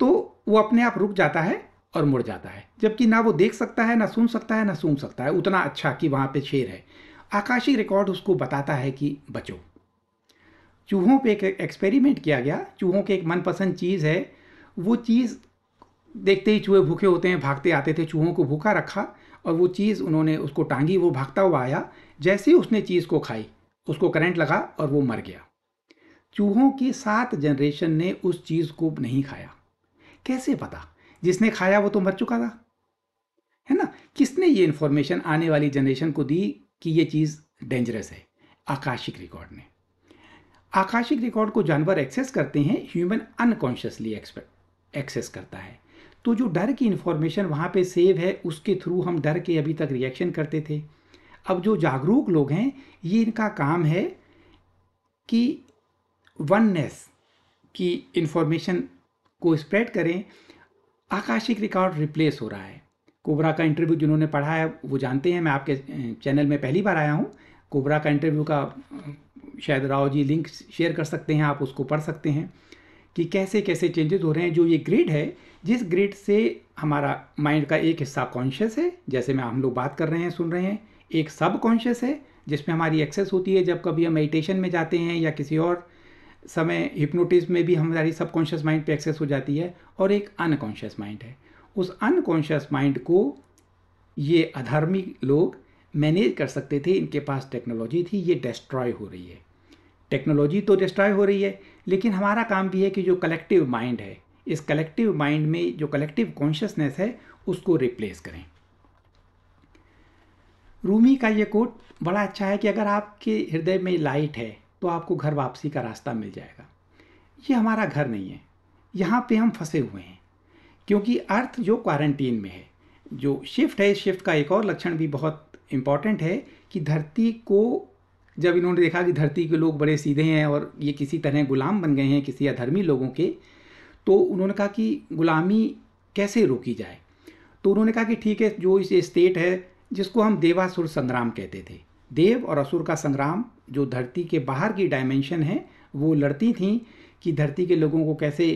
तो वो अपने आप रुक जाता है और मुड़ जाता है जबकि ना वो देख सकता है ना सुन सकता है ना सूंघ सकता है उतना अच्छा कि वहाँ पे शेर है आकाशीय रिकॉर्ड उसको बताता है कि बचो चूहों पे एक एक्सपेरिमेंट किया गया चूहों के एक मनपसंद चीज़ है वो चीज़ देखते ही चूहे भूखे होते हैं भागते आते थे चूहों को भूखा रखा और वो चीज़ उन्होंने उसको टांगी वो भागता हुआ आया जैसे ही उसने चीज़ को खाई उसको करंट लगा और वो मर गया चूहों की सात जनरेशन ने उस चीज़ को नहीं खाया कैसे पता जिसने खाया वो तो मर चुका था है ना किसने ये इन्फॉर्मेशन आने वाली जनरेशन को दी कि ये चीज़ डेंजरस है आकाशिक रिकॉर्ड ने आकाशिक रिकॉर्ड को जानवर एक्सेस करते हैं ह्यूमन अनकॉन्शियसली एक्सपेक्ट एक्सेस करता है तो जो डर की इन्फॉर्मेशन वहाँ पे सेव है उसके थ्रू हम डर के अभी तक रिएक्शन करते थे अब जो जागरूक लोग हैं ये इनका काम है कि वननेस की इन्फॉर्मेशन को स्प्रेड करें आकाशिक रिकॉर्ड रिप्लेस हो रहा है कोबरा का इंटरव्यू जिन्होंने पढ़ा है वो जानते हैं मैं आपके चैनल में पहली बार आया हूँ कोबरा का इंटरव्यू का शायद राव जी लिंक शेयर कर सकते हैं आप उसको पढ़ सकते हैं कि कैसे कैसे चेंजेस हो रहे हैं जो ये ग्रिड है जिस ग्रिड से हमारा माइंड का एक हिस्सा कॉन्शियस है जैसे में हम लोग बात कर रहे हैं सुन रहे हैं एक सब कॉन्शियस है जिसमें हमारी एक्सेस होती है जब कभी हम मेडिटेशन में जाते हैं या किसी और समय हिप्नोटिज्म में भी हमारी सब कॉन्शियस माइंड पे एक्सेस हो जाती है और एक अनकॉन्शियस माइंड है उस अनकॉन्शियस माइंड को ये अधर्मी लोग मैनेज कर सकते थे इनके पास टेक्नोलॉजी थी ये डिस्ट्रॉय हो रही है टेक्नोलॉजी तो डिस्ट्रॉय हो रही है लेकिन हमारा काम भी है कि जो कलेक्टिव माइंड है इस कलेक्टिव माइंड में जो कलेक्टिव कॉन्शियसनेस है उसको रिप्लेस करें रूमी का ये कोट बड़ा अच्छा है कि अगर आपके हृदय में लाइट है तो आपको घर वापसी का रास्ता मिल जाएगा ये हमारा घर नहीं है यहाँ पे हम फंसे हुए हैं क्योंकि अर्थ जो क्वारंटीन में है जो शिफ्ट है इस शिफ्ट का एक और लक्षण भी बहुत इम्पॉर्टेंट है कि धरती को जब इन्होंने देखा कि धरती के लोग बड़े सीधे हैं और ये किसी तरह गुलाम बन गए हैं किसी अधर्मी लोगों के तो उन्होंने कहा कि गुलामी कैसे रोकी जाए तो उन्होंने कहा कि ठीक है जो इस स्टेट है जिसको हम देवासुर संग्राम कहते थे देव और असुर का संग्राम जो धरती के बाहर की डायमेंशन है वो लड़ती थीं कि धरती के लोगों को कैसे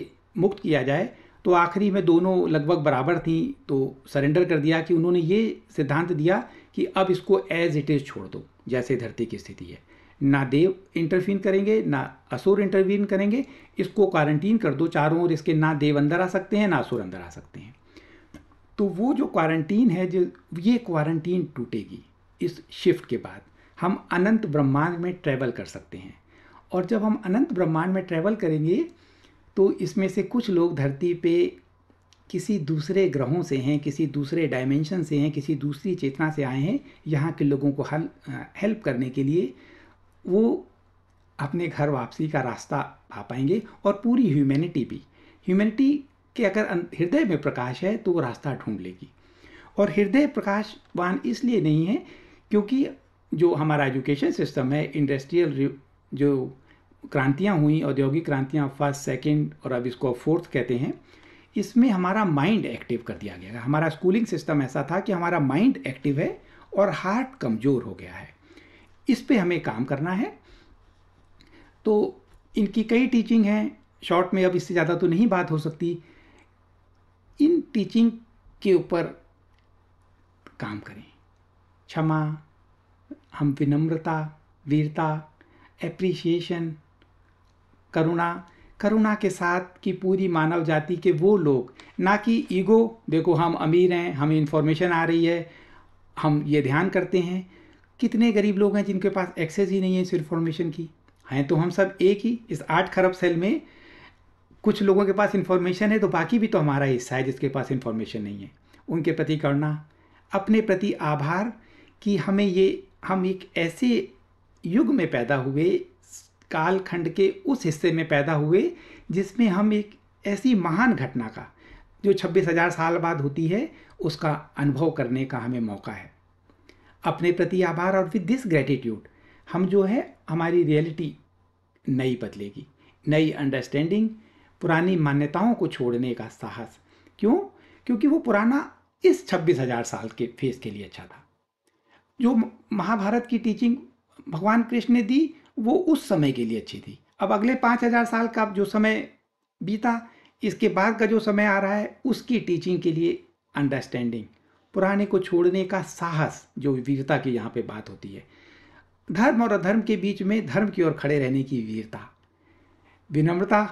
मुक्त किया जाए तो आखिरी में दोनों लगभग बराबर थी तो सरेंडर कर दिया कि उन्होंने ये सिद्धांत दिया कि अब इसको एज इट इज़ छोड़ दो जैसे धरती की स्थिति है ना देव इंटरफीन करेंगे ना असुर इंटरवीन करेंगे इसको क्वारंटीन कर दो चारों ओर इसके ना देव अंदर आ सकते हैं ना असुर अंदर आ सकते हैं तो वो जो क्वारंटीन है जो ये क्वारंटीन टूटेगी इस शिफ्ट के बाद हम अनंत ब्रह्मांड में ट्रैवल कर सकते हैं और जब हम अनंत ब्रह्मांड में ट्रैवल करेंगे तो इसमें से कुछ लोग धरती पे किसी दूसरे ग्रहों से हैं किसी दूसरे डायमेंशन से हैं किसी दूसरी चेतना से आए हैं यहाँ के लोगों को हल हेल्प करने के लिए वो अपने घर वापसी का रास्ता पा पाएंगे और पूरी ह्यूमैनिटी भी ह्यूमैनिटी के अगर हृदय में प्रकाश है तो वो रास्ता ढूंढ लेगी और हृदय प्रकाशवान इसलिए नहीं है क्योंकि जो हमारा एजुकेशन सिस्टम है इंडस्ट्रियल जो क्रांतियाँ हुई औद्योगिक क्रांतियाँ फर्स्ट सेकेंड और अब इसको फोर्थ कहते हैं इसमें हमारा माइंड एक्टिव कर दिया गया हमारा स्कूलिंग सिस्टम ऐसा था कि हमारा माइंड एक्टिव है और हार्ट कमज़ोर हो गया है इस पे हमें काम करना है तो इनकी कई टीचिंग हैं शॉर्ट में अब इससे ज़्यादा तो नहीं बात हो सकती इन टीचिंग के ऊपर काम करें क्षमा हम विनम्रता वीरता एप्रिसिएशन करुणा करुणा के साथ की पूरी मानव जाति के वो लोग ना कि ईगो देखो हम अमीर हैं हमें इन्फॉर्मेशन आ रही है हम ये ध्यान करते हैं कितने गरीब लोग हैं जिनके पास एक्सेस ही नहीं है इस इन्फॉर्मेशन की हैं तो हम सब एक ही इस आठ खरब सेल में कुछ लोगों के पास इन्फॉर्मेशन है तो बाकी भी तो हमारा हिस्सा है जिसके पास इन्फॉर्मेशन नहीं है उनके प्रति करना अपने प्रति आभार कि हमें ये हम एक ऐसे युग में पैदा हुए कालखंड के उस हिस्से में पैदा हुए जिसमें हम एक ऐसी महान घटना का जो छब्बीस हजार साल बाद होती है उसका अनुभव करने का हमें मौका है अपने प्रति आभार और विद दिस ग्रेटिट्यूड हम जो है हमारी रियलिटी नई बदलेगी नई अंडरस्टैंडिंग पुरानी मान्यताओं को छोड़ने का साहस क्यों क्योंकि वो पुराना इस छब्बीस हजार साल के फेस के लिए अच्छा था जो महाभारत की टीचिंग भगवान कृष्ण ने दी वो उस समय के लिए अच्छी थी अब अगले पाँच हज़ार साल का जो समय बीता इसके बाद का जो समय आ रहा है उसकी टीचिंग के लिए अंडरस्टैंडिंग पुराने को छोड़ने का साहस जो वीरता की यहाँ पे बात होती है धर्म और अधर्म के बीच में धर्म की ओर खड़े रहने की वीरता विनम्रता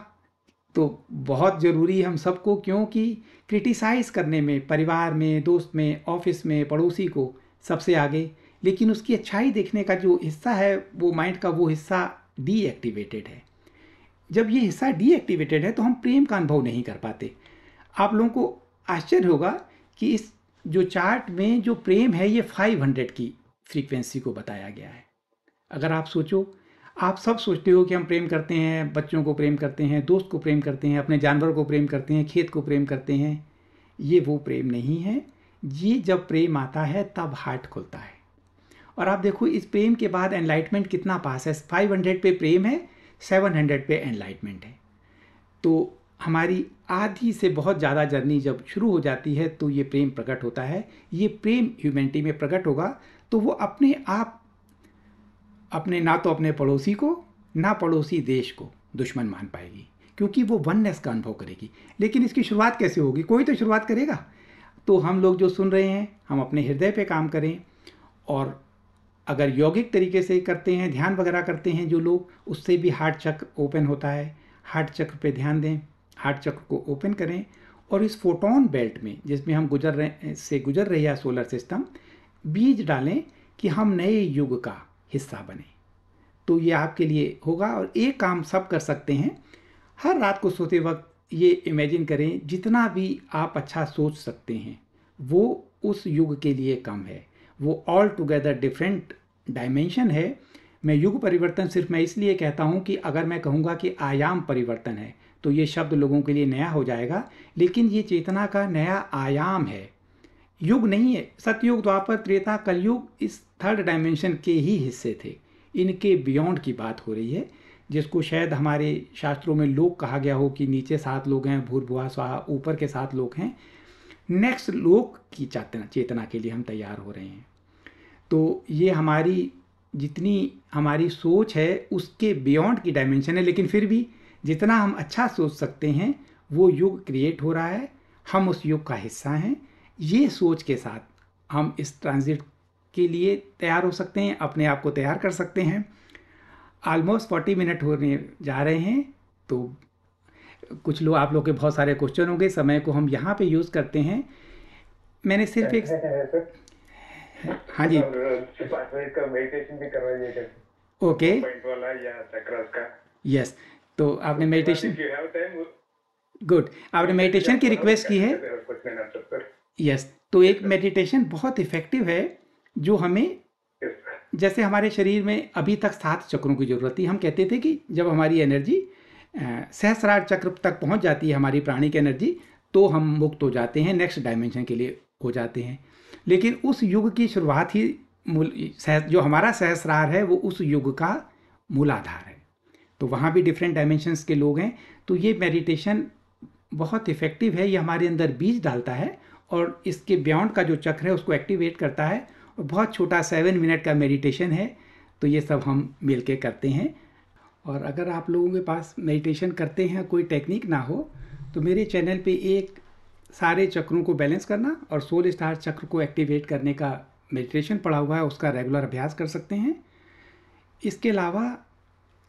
तो बहुत ज़रूरी है हम सबको क्योंकि क्रिटिसाइज़ करने में परिवार में दोस्त में ऑफिस में पड़ोसी को सबसे आगे लेकिन उसकी अच्छाई देखने का जो हिस्सा है वो माइंड का वो हिस्सा डीएक्टिवेटेड है जब ये हिस्सा डीएक्टिवेटेड है तो हम प्रेम का अनुभव नहीं कर पाते आप लोगों को आश्चर्य होगा कि इस जो चार्ट में जो प्रेम है ये 500 की फ्रीक्वेंसी को बताया गया है अगर आप सोचो आप सब सोचते हो कि हम प्रेम करते हैं बच्चों को प्रेम करते हैं दोस्त को प्रेम करते हैं अपने जानवर को प्रेम करते हैं खेत को प्रेम करते हैं ये वो प्रेम नहीं है ये जब प्रेम आता है तब हार्ट खुलता है और आप देखो इस प्रेम के बाद एनलाइटमेंट कितना पास है 500 पे प्रेम है 700 पे एनलाइटमेंट है तो हमारी आधी से बहुत ज़्यादा जर्नी जब शुरू हो जाती है तो ये प्रेम प्रकट होता है ये प्रेम ह्यूमैनिटी में प्रकट होगा तो वो अपने आप अपने ना तो अपने पड़ोसी को ना पड़ोसी देश को दुश्मन मान पाएगी क्योंकि वो वननेस का अनुभव करेगी लेकिन इसकी शुरुआत कैसे होगी कोई तो शुरुआत करेगा तो हम लोग जो सुन रहे हैं हम अपने हृदय पे काम करें और अगर यौगिक तरीके से करते हैं ध्यान वगैरह करते हैं जो लोग उससे भी हार्ट चक्र ओपन होता है हार्ट चक्र पे ध्यान दें हार्ट चक्र को ओपन करें और इस फोटोन बेल्ट में जिसमें हम गुजर रहे से गुजर रहे हैं सोलर सिस्टम बीज डालें कि हम नए युग का हिस्सा बने तो ये आपके लिए होगा और एक काम सब कर सकते हैं हर रात को सोते वक्त ये इमेजिन करें जितना भी आप अच्छा सोच सकते हैं वो उस युग के लिए कम है वो ऑल टुगेदर डिफरेंट डायमेंशन है मैं युग परिवर्तन सिर्फ मैं इसलिए कहता हूँ कि अगर मैं कहूँगा कि आयाम परिवर्तन है तो ये शब्द लोगों के लिए नया हो जाएगा लेकिन ये चेतना का नया आयाम है युग नहीं है सतयुग द्वापर त्रेता कलयुग इस थर्ड डायमेंशन के ही हिस्से थे इनके बियॉन्ड की बात हो रही है जिसको शायद हमारे शास्त्रों में लोग कहा गया हो कि नीचे सात लोग हैं भुआ स्वाहा ऊपर के सात लोग हैं नेक्स्ट लोक की चेतना चेतना के लिए हम तैयार हो रहे हैं तो ये हमारी जितनी हमारी सोच है उसके बियॉन्ड की डायमेंशन है लेकिन फिर भी जितना हम अच्छा सोच सकते हैं वो युग क्रिएट हो रहा है हम उस युग का हिस्सा हैं ये सोच के साथ हम इस ट्रांजिट के लिए तैयार हो सकते हैं अपने आप को तैयार कर सकते हैं ऑलमोस्ट फोर्टी मिनट होने जा रहे हैं तो कुछ लोग आप लोग के बहुत सारे क्वेश्चन होंगे समय को हम यहाँ पे यूज़ करते हैं मैंने सिर्फ एक हाँ जी हाँ ओके तो यस तो आपने मेडिटेशन गुड आपने मेडिटेशन की रिक्वेस्ट की है यस तो, तो एक मेडिटेशन बहुत इफेक्टिव है जो हमें जैसे हमारे शरीर में अभी तक सात चक्रों की जरूरत थी हम कहते थे कि जब हमारी एनर्जी सहस्रार चक्र तक पहुंच जाती है हमारी प्राणी की एनर्जी तो हम मुक्त हो जाते हैं नेक्स्ट डायमेंशन के लिए हो जाते हैं लेकिन उस युग की शुरुआत ही मूल सह, जो हमारा सहस्रार है वो उस युग का मूलाधार है तो वहाँ भी डिफरेंट डायमेंशंस के लोग हैं तो ये मेडिटेशन बहुत इफ़ेक्टिव है ये हमारे अंदर बीज डालता है और इसके बियॉन्ड का जो चक्र है उसको एक्टिवेट करता है और बहुत छोटा सेवन मिनट का मेडिटेशन है तो ये सब हम मिल के करते हैं और अगर आप लोगों के पास मेडिटेशन करते हैं कोई टेक्निक ना हो तो मेरे चैनल पे एक सारे चक्रों को बैलेंस करना और सोल स्टार चक्र को एक्टिवेट करने का मेडिटेशन पड़ा हुआ है उसका रेगुलर अभ्यास कर सकते हैं इसके अलावा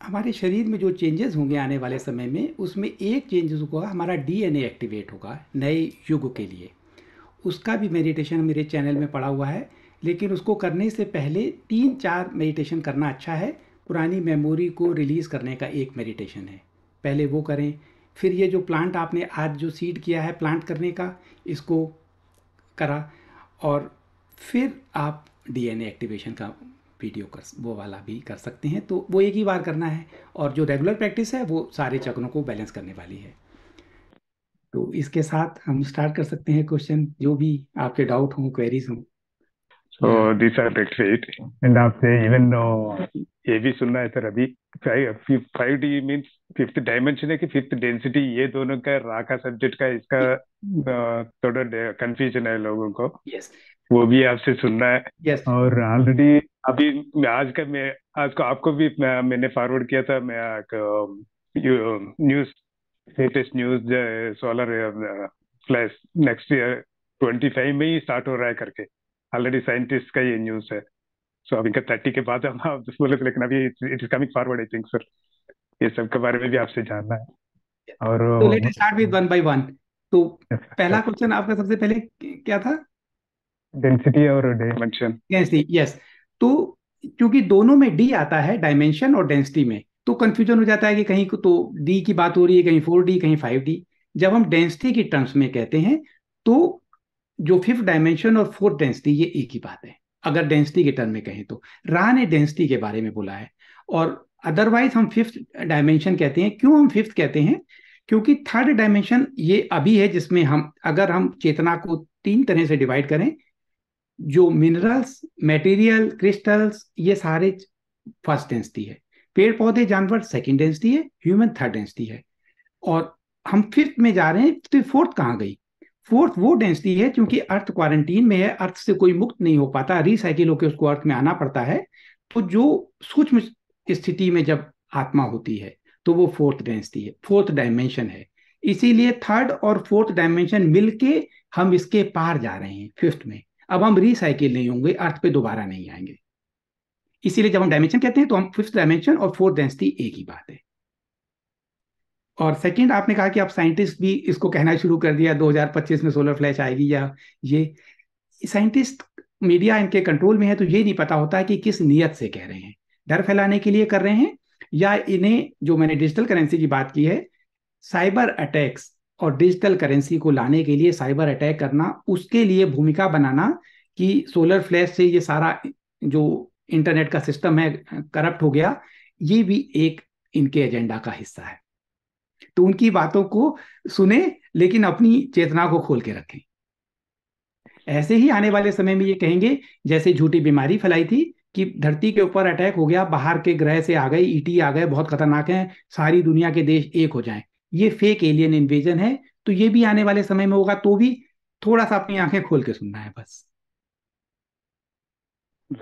हमारे शरीर में जो चेंजेस होंगे आने वाले समय में उसमें एक चेंजेस होगा हमारा डीएनए एक्टिवेट होगा नए युग के लिए उसका भी मेडिटेशन मेरे चैनल में पड़ा हुआ है लेकिन उसको करने से पहले तीन चार मेडिटेशन करना अच्छा है पुरानी मेमोरी को रिलीज़ करने का एक मेडिटेशन है पहले वो करें फिर ये जो प्लांट आपने आज जो सीड किया है प्लांट करने का इसको करा और फिर आप डीएनए एक्टिवेशन का वीडियो कर वो वाला भी कर सकते हैं तो वो एक ही बार करना है और जो रेगुलर प्रैक्टिस है वो सारे चक्रों को बैलेंस करने वाली है तो इसके साथ हम स्टार्ट कर सकते हैं क्वेश्चन जो भी आपके डाउट हों क्वेरीज हों So these are the great. And after even though ये भी सुनना है सर अभी five D means fifth dimension है कि फिफ्थ डेंसिटी ये दोनों का रा का सब्जेक्ट का इसका थोड़ा कंफ्यूजन है लोगों को yes. वो भी आपसे सुनना है yes. और ऑलरेडी अभी आज का मैं आज को आपको भी मैं, मैंने फॉरवर्ड किया था मैं news latest news solar flash next year twenty five में ही स्टार्ट हो रहा है करके ऑलरेडी साइंटिस्ट का ये न्यूज है सो अभी अब इनका थर्टी के बाद हम आप बोले थे लेकिन अभी it is coming forward I think sir ये सब के बारे में भी आपसे जानना है और तो let start with one by one तो पहला क्वेश्चन आपका सबसे पहले क्या था डेंसिटी और डायमेंशन डेंसिटी यस तो क्योंकि दोनों में डी आता है डायमेंशन और डेंसिटी में तो कंफ्यूजन हो जाता है कि कहीं तो डी की बात हो रही है कहीं फोर डी कहीं फाइव डी जब हम डेंसिटी की टर्म्स में कहते हैं तो जो फिफ्थ डायमेंशन और फोर्थ डेंसिटी ये एक ही बात है अगर डेंसिटी के टर्म में कहें तो रा ने डेंसिटी के बारे में बोला है और अदरवाइज हम फिफ्थ डायमेंशन कहते हैं क्यों हम फिफ्थ कहते हैं क्योंकि थर्ड डायमेंशन ये अभी है जिसमें हम अगर हम चेतना को तीन तरह से डिवाइड करें जो मिनरल्स मटेरियल क्रिस्टल्स ये सारे फर्स्ट डेंसिटी है पेड़ पौधे जानवर सेकेंड डेंसिटी है ह्यूमन थर्ड डेंसिटी है और हम फिफ्थ में जा रहे हैं तो फोर्थ कहाँ गई फोर्थ वो डेंसिटी है क्योंकि अर्थ क्वारंटीन में है अर्थ से कोई मुक्त नहीं हो पाता रिसाइकिल होकर उसको अर्थ में आना पड़ता है तो जो सूक्ष्म स्थिति में जब आत्मा होती है तो वो फोर्थ डेंसिटी है फोर्थ डायमेंशन है इसीलिए थर्ड और फोर्थ डायमेंशन मिलके हम इसके पार जा रहे हैं फिफ्थ में अब हम रिसाइकिल नहीं होंगे अर्थ पे दोबारा नहीं आएंगे इसीलिए जब हम डायमेंशन कहते हैं तो हम फिफ्थ डायमेंशन और फोर्थ डेंसिटी एक ही बात है और सेकंड आपने कहा कि आप साइंटिस्ट भी इसको कहना शुरू कर दिया 2025 में सोलर फ्लैश आएगी या ये साइंटिस्ट मीडिया इनके कंट्रोल में है तो ये नहीं पता होता है कि किस नीयत से कह रहे हैं डर फैलाने के लिए कर रहे हैं या इन्हें जो मैंने डिजिटल करेंसी की बात की है साइबर अटैक्स और डिजिटल करेंसी को लाने के लिए साइबर अटैक करना उसके लिए भूमिका बनाना कि सोलर फ्लैश से ये सारा जो इंटरनेट का सिस्टम है करप्ट हो गया ये भी एक इनके एजेंडा का हिस्सा है तो उनकी बातों को सुने लेकिन अपनी चेतना को खोल के रखें ऐसे ही आने वाले समय में ये कहेंगे जैसे झूठी बीमारी फैलाई थी कि धरती के ऊपर अटैक हो गया बाहर के ग्रह से आ गए ईटी e आ गए बहुत खतरनाक हैं सारी दुनिया के देश एक हो जाएं ये फेक एलियन इन्वेजन है तो ये भी आने वाले समय में होगा तो भी थोड़ा सा अपनी आंखें खोल के सुनना है बस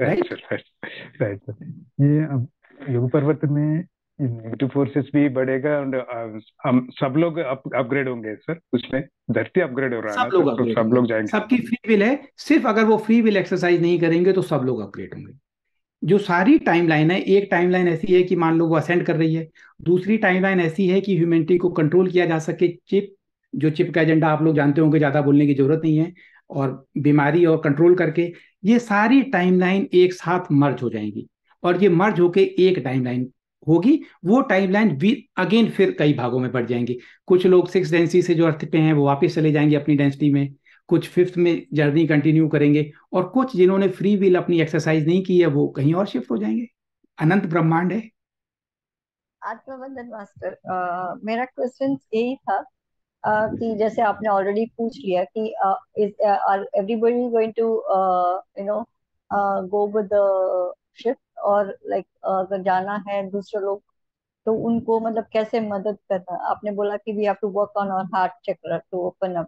राइट राइट ये युग पर्वत में नेगेटिव फोर्सेस भी बढ़ेगा और uh, हम सब लोग अपग्रेड होंगे सर उसमें धरती अपग्रेड हो रहा है सब लोग तो सब लोग जाएंगे सबकी फ्री विल है सिर्फ अगर वो फ्री विल एक्सरसाइज नहीं करेंगे तो सब लोग अपग्रेड होंगे जो सारी टाइमलाइन है एक टाइमलाइन ऐसी है कि मान लो वो असेंड कर रही है दूसरी टाइमलाइन ऐसी है कि ह्यूमैनिटी को कंट्रोल किया जा सके चिप जो चिप का एजेंडा आप लोग जानते होंगे ज़्यादा बोलने की ज़रूरत नहीं है और बीमारी और कंट्रोल करके ये सारी टाइमलाइन एक साथ मर्ज हो जाएंगी और ये मर्ज होके एक टाइमलाइन होगी वो टाइमलाइन भी अगेन फिर कई भागों में बढ़ जाएंगी कुछ लोग सिक्स डेंसिटी से जो अर्थ पे हैं वो वापस चले जाएंगे अपनी डेंसिटी में कुछ फिफ्थ में जर्नी कंटिन्यू करेंगे और कुछ जिन्होंने फ्री विल अपनी एक्सरसाइज नहीं की है वो कहीं और शिफ्ट हो जाएंगे अनंत ब्रह्मांड है आत्मबंधन मास्टर uh, मेरा क्वेश्चन यही था uh, कि जैसे आपने ऑलरेडी पूछ लिया कि is are everybody going to you know go with shift और लाइक अगर जाना है दूसरे लोग तो उनको मतलब कैसे मदद करना आपने बोला कि we have to work on our heart chakra to open up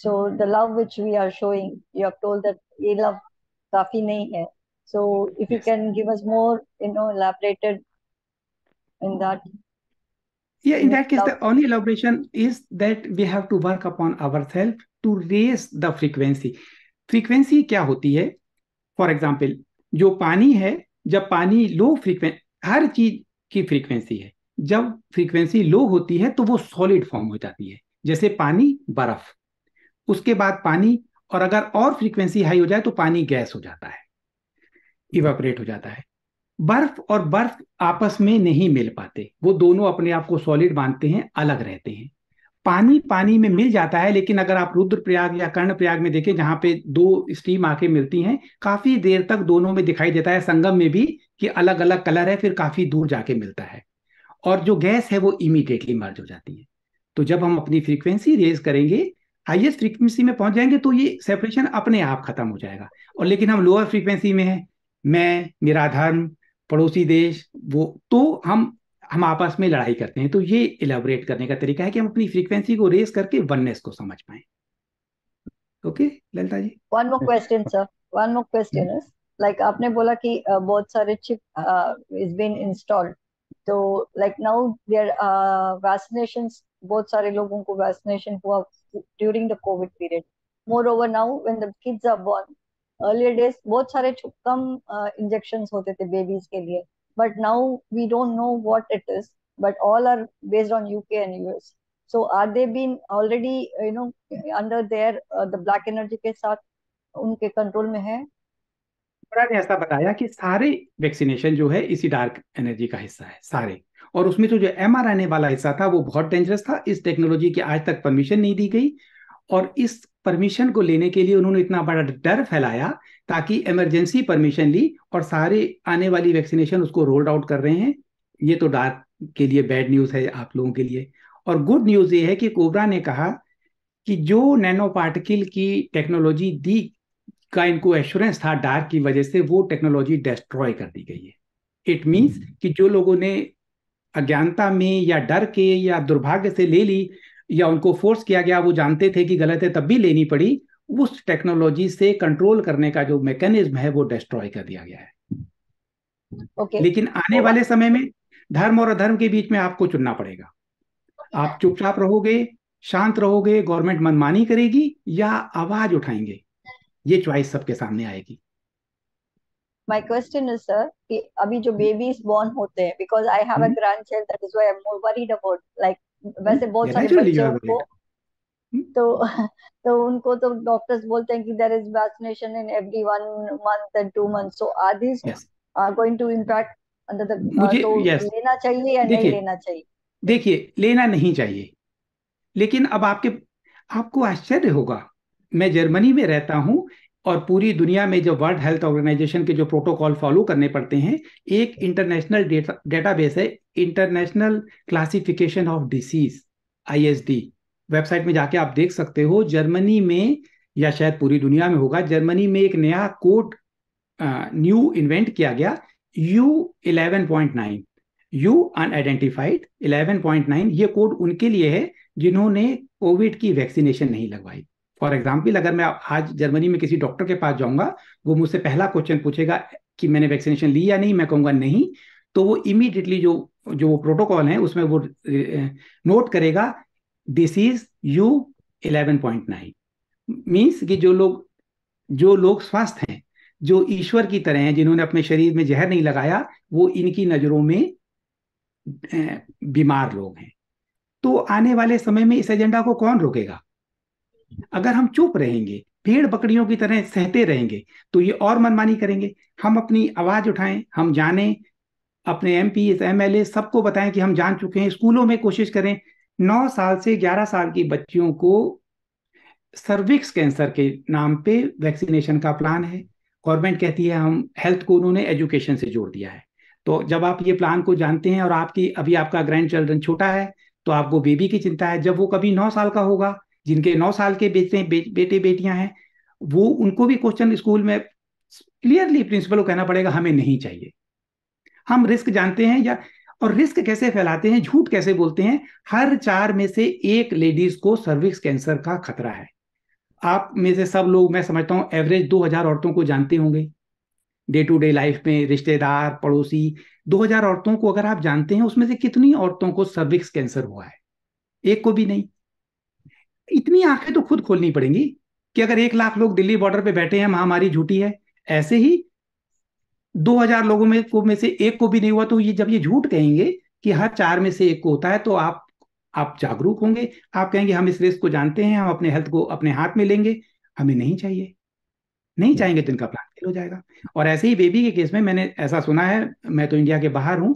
so the love which we are showing you have told that ye love काफी नहीं है so if you can give us more you know elaborated in that yeah in that case love. the only elaboration is that we have to work upon ourselves to raise the frequency frequency क्या होती है For example, जो पानी है जब पानी low frequency, हर चीज की फ्रीक्वेंसी है जब फ्रीक्वेंसी लो होती है तो वो सॉलिड फॉर्म हो जाती है जैसे पानी बर्फ उसके बाद पानी और अगर और फ्रीक्वेंसी हाई हो जाए तो पानी गैस हो जाता है इवेपरेट हो जाता है बर्फ और बर्फ आपस में नहीं मिल पाते वो दोनों अपने आप को सॉलिड मानते हैं अलग रहते हैं पानी पानी में मिल जाता है लेकिन अगर आप रुद्रप्रयाग या कर्णप्रयाग में देखें जहां पे दो स्टीम आके मिलती हैं काफी देर तक दोनों में दिखाई देता है संगम में भी कि अलग अलग कलर है फिर काफी दूर जाके मिलता है और जो गैस है वो इमीडिएटली मर्ज हो जाती है तो जब हम अपनी फ्रीक्वेंसी रेज करेंगे हाईएस्ट फ्रीक्वेंसी में पहुंच जाएंगे तो ये सेपरेशन अपने आप खत्म हो जाएगा और लेकिन हम लोअर फ्रीक्वेंसी में हैं मैं मेरा धर्म पड़ोसी देश वो तो हम हम आपस में लड़ाई करते हैं तो ये इलेबोरेट करने का तरीका है कि हम अपनी फ्रीक्वेंसी को रेस करके वननेस को समझ पाए okay Lalita ji one more question sir one more question like आपने बोला कि बहुत सारे चिप इज बीन इंस्टॉल्ड तो लाइक नाउ देयर वैक्सीनेशंस बहुत सारे लोगों को वैक्सीनेशन हुआ during the COVID period. Moreover, now when the kids are born, earlier days sare chukkam uh, injections hote the babies ke liye. But now we don't know what it is. But all are based on UK and US. So are they been already you know under their uh, the black energy ke साथ unke control mein hai? ने ऐसा बताया कि सारे vaccination जो है इसी dark energy का हिस्सा है सारे और उसमें तो जो एम वाला हिस्सा था वो बहुत डेंजरस था इस टेक्नोलॉजी की आज तक परमिशन नहीं दी गई और इस परमिशन को लेने के लिए उन्होंने इतना बड़ा डर फैलाया ताकि इमरजेंसी परमिशन ली और सारे आने वाली वैक्सीनेशन उसको रोल्ड आउट कर रहे हैं ये तो डार्क के लिए बैड न्यूज़ है आप लोगों के लिए और गुड न्यूज़ ये है कि कोबरा ने कहा कि जो नैनो पार्टिकल की टेक्नोलॉजी दी का इनको एश्योरेंस था डार्क की वजह से वो टेक्नोलॉजी डिस्ट्रॉय कर दी गई है इट मीन्स हम्म। कि जो लोगों ने अज्ञानता में या डर के या दुर्भाग्य से ले ली या उनको फोर्स किया गया वो जानते थे कि गलत है तब भी लेनी पड़ी उस टेक्नोलॉजी से कंट्रोल करने का जो मैकेनिज्म है वो डिस्ट्रॉय कर दिया गया है okay. लेकिन आने वाले समय में धर्म और अधर्म के बीच में आपको चुनना पड़ेगा आप चुपचाप रहोगे शांत रहोगे गवर्नमेंट मनमानी करेगी या आवाज उठाएंगे ये च्वाइस सबके सामने आएगी my question is sir abhi hmm. jo babies born hote hain because i have mm-hmm. a hmm. grandchild that is why i'm more worried about like वैसे बहुत hmm. सारे बच्चों को तो तो उनको तो डॉक्टर्स बोलते हैं कि there is vaccination in every one month and two month so are this are going to impact under the तो लेना चाहिए या नहीं लेना चाहिए देखिए लेना नहीं चाहिए लेकिन अब आपके आपको आश्चर्य होगा मैं जर्मनी में रहता हूं और पूरी दुनिया में जो वर्ल्ड हेल्थ ऑर्गेनाइजेशन के जो प्रोटोकॉल फॉलो करने पड़ते हैं एक इंटरनेशनल डेटा डेटाबेस है international classification of disease ISD website में जाके आप देख सकते हो जर्मनी में या शायद पूरी दुनिया में होगा जर्मनी में एक नया कोड न्यू इन्वेंट किया गया U nine U unidentified nine ये कोड उनके लिए है जिन्होंने कोविड की वैक्सीनेशन नहीं लगवाई फॉर एग्जाम्पल अगर मैं आज जर्मनी में किसी डॉक्टर के पास जाऊंगा वो मुझसे पहला क्वेश्चन पूछेगा कि मैंने वैक्सीनेशन ली या नहीं मैं कहूंगा नहीं तो वो इमीडिएटली जो जो प्रोटोकॉल है उसमें वो नोट करेगा this is U eleven point nine means कि जो लोग जो लोग स्वस्थ हैं जो ईश्वर की तरह हैं जिन्होंने अपने शरीर में जहर नहीं लगाया वो इनकी नज़रों में बीमार लोग हैं तो आने वाले समय में इस एजेंडा को कौन रोकेगा अगर हम चुप रहेंगे भेड़ बकरियों की तरह सहते रहेंगे तो ये और मनमानी करेंगे हम अपनी आवाज उठाएं हम जाने अपने M P M L A सबको बताएं कि हम जान चुके हैं स्कूलों में कोशिश करें नौ साल से ग्यारह साल की बच्चियों को सर्विक्स कैंसर के नाम पे वैक्सीनेशन का प्लान है गवर्नमेंट कहती है हम हेल्थ को उन्होंने एजुकेशन से जोड़ दिया है तो जब आप ये प्लान को जानते हैं और आपकी अभी आपका ग्रैंड चिल्ड्रन छोटा है तो आपको बेबी की चिंता है जब वो कभी नौ साल का होगा जिनके नौ साल के बेटे बेटे बेटियां हैं वो उनको भी क्वेश्चन स्कूल में क्लियरली प्रिंसिपल को कहना पड़ेगा हमें नहीं चाहिए हम रिस्क जानते हैं या और रिस्क कैसे फैलाते हैं झूठ कैसे बोलते हैं हर चार में से एक लेडीज को सर्विक्स कैंसर का खतरा है आप में से सब लोग मैं समझता हूँ एवरेज 2000 औरतों को जानते होंगे डे टू डे लाइफ में रिश्तेदार पड़ोसी 2000 औरतों को अगर आप जानते हैं उसमें से कितनी औरतों को सर्विक्स कैंसर हुआ है एक को भी नहीं इतनी आंखें तो खुद खोलनी पड़ेंगी कि अगर एक लाख लोग दिल्ली बॉर्डर पे बैठे हैं महामारी झूठी है ऐसे ही दो हजार लोगों में को में से एक को भी नहीं हुआ तो ये जब ये झूठ कहेंगे कि हर चार में से एक को होता है तो आप आप जागरूक होंगे आप कहेंगे हम इस रेस को जानते हैं हम अपने हेल्थ को अपने हाथ में लेंगे हमें नहीं चाहिए नहीं चाहेंगे तो इनका प्लान फेल हो जाएगा और ऐसे ही बेबी के केस में मैंने ऐसा सुना है मैं तो इंडिया के बाहर हूं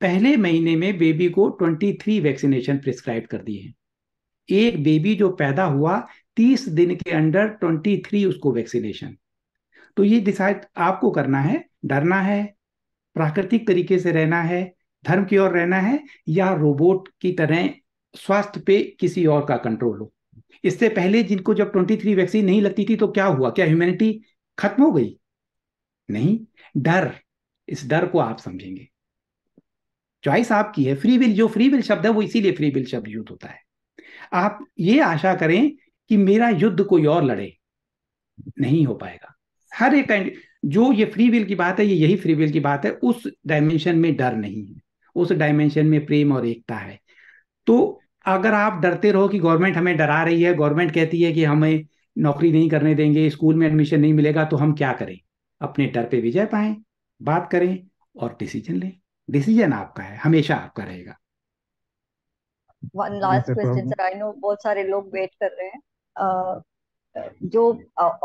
पहले महीने में बेबी को ट्वेंटी थ्री वैक्सीनेशन प्रिस्क्राइब कर दिए हैं एक बेबी जो पैदा हुआ तीस दिन के अंडर ट्वेंटी थ्री उसको वैक्सीनेशन तो ये डिसाइड आपको करना है डरना है प्राकृतिक तरीके से रहना है धर्म की ओर रहना है या रोबोट की तरह स्वास्थ्य पे किसी और का कंट्रोल हो इससे पहले जिनको जब 23 वैक्सीन नहीं लगती थी तो क्या हुआ क्या ह्यूमैनिटी खत्म हो गई नहीं डर इस डर को आप समझेंगे चॉइस आपकी है फ्री विल जो फ्री विल शब्द है वो इसीलिए फ्री विल शब्द यूज होता है आप ये आशा करें कि मेरा युद्ध कोई और लड़े नहीं हो पाएगा हर एक जो ये फ्री विल की बात है ये यही फ्री विल की बात है उस डायमेंशन में डर नहीं है उस डायमेंशन में प्रेम और एकता है तो अगर आप डरते रहो कि गवर्नमेंट हमें डरा रही है गवर्नमेंट कहती है कि हमें नौकरी नहीं करने देंगे स्कूल में एडमिशन नहीं मिलेगा तो हम क्या करें अपने डर पे विजय पाएं बात करें और डिसीजन लें डिसीजन आपका है हमेशा आपका रहेगा one last question sir I know बहुत सारे लोग वेट कर रहे हैं जो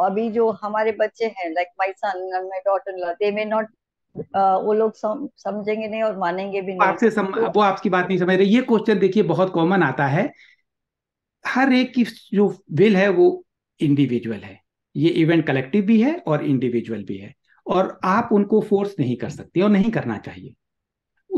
अभी जो हमारे बच्चे हैं like my son and my daughter in law they may not वो लोग सम, समझेंगे नहीं और मानेंगे भी नहीं आपसे सम, वो आपकी बात नहीं समझ रहे ये क्वेश्चन देखिए बहुत कॉमन आता है हर एक की जो विल है वो इंडिविजुअल है ये इवेंट कलेक्टिव भी है और इंडिविजुअल भी है और आप उनको फोर्स नहीं कर सकते और नहीं करना चाहिए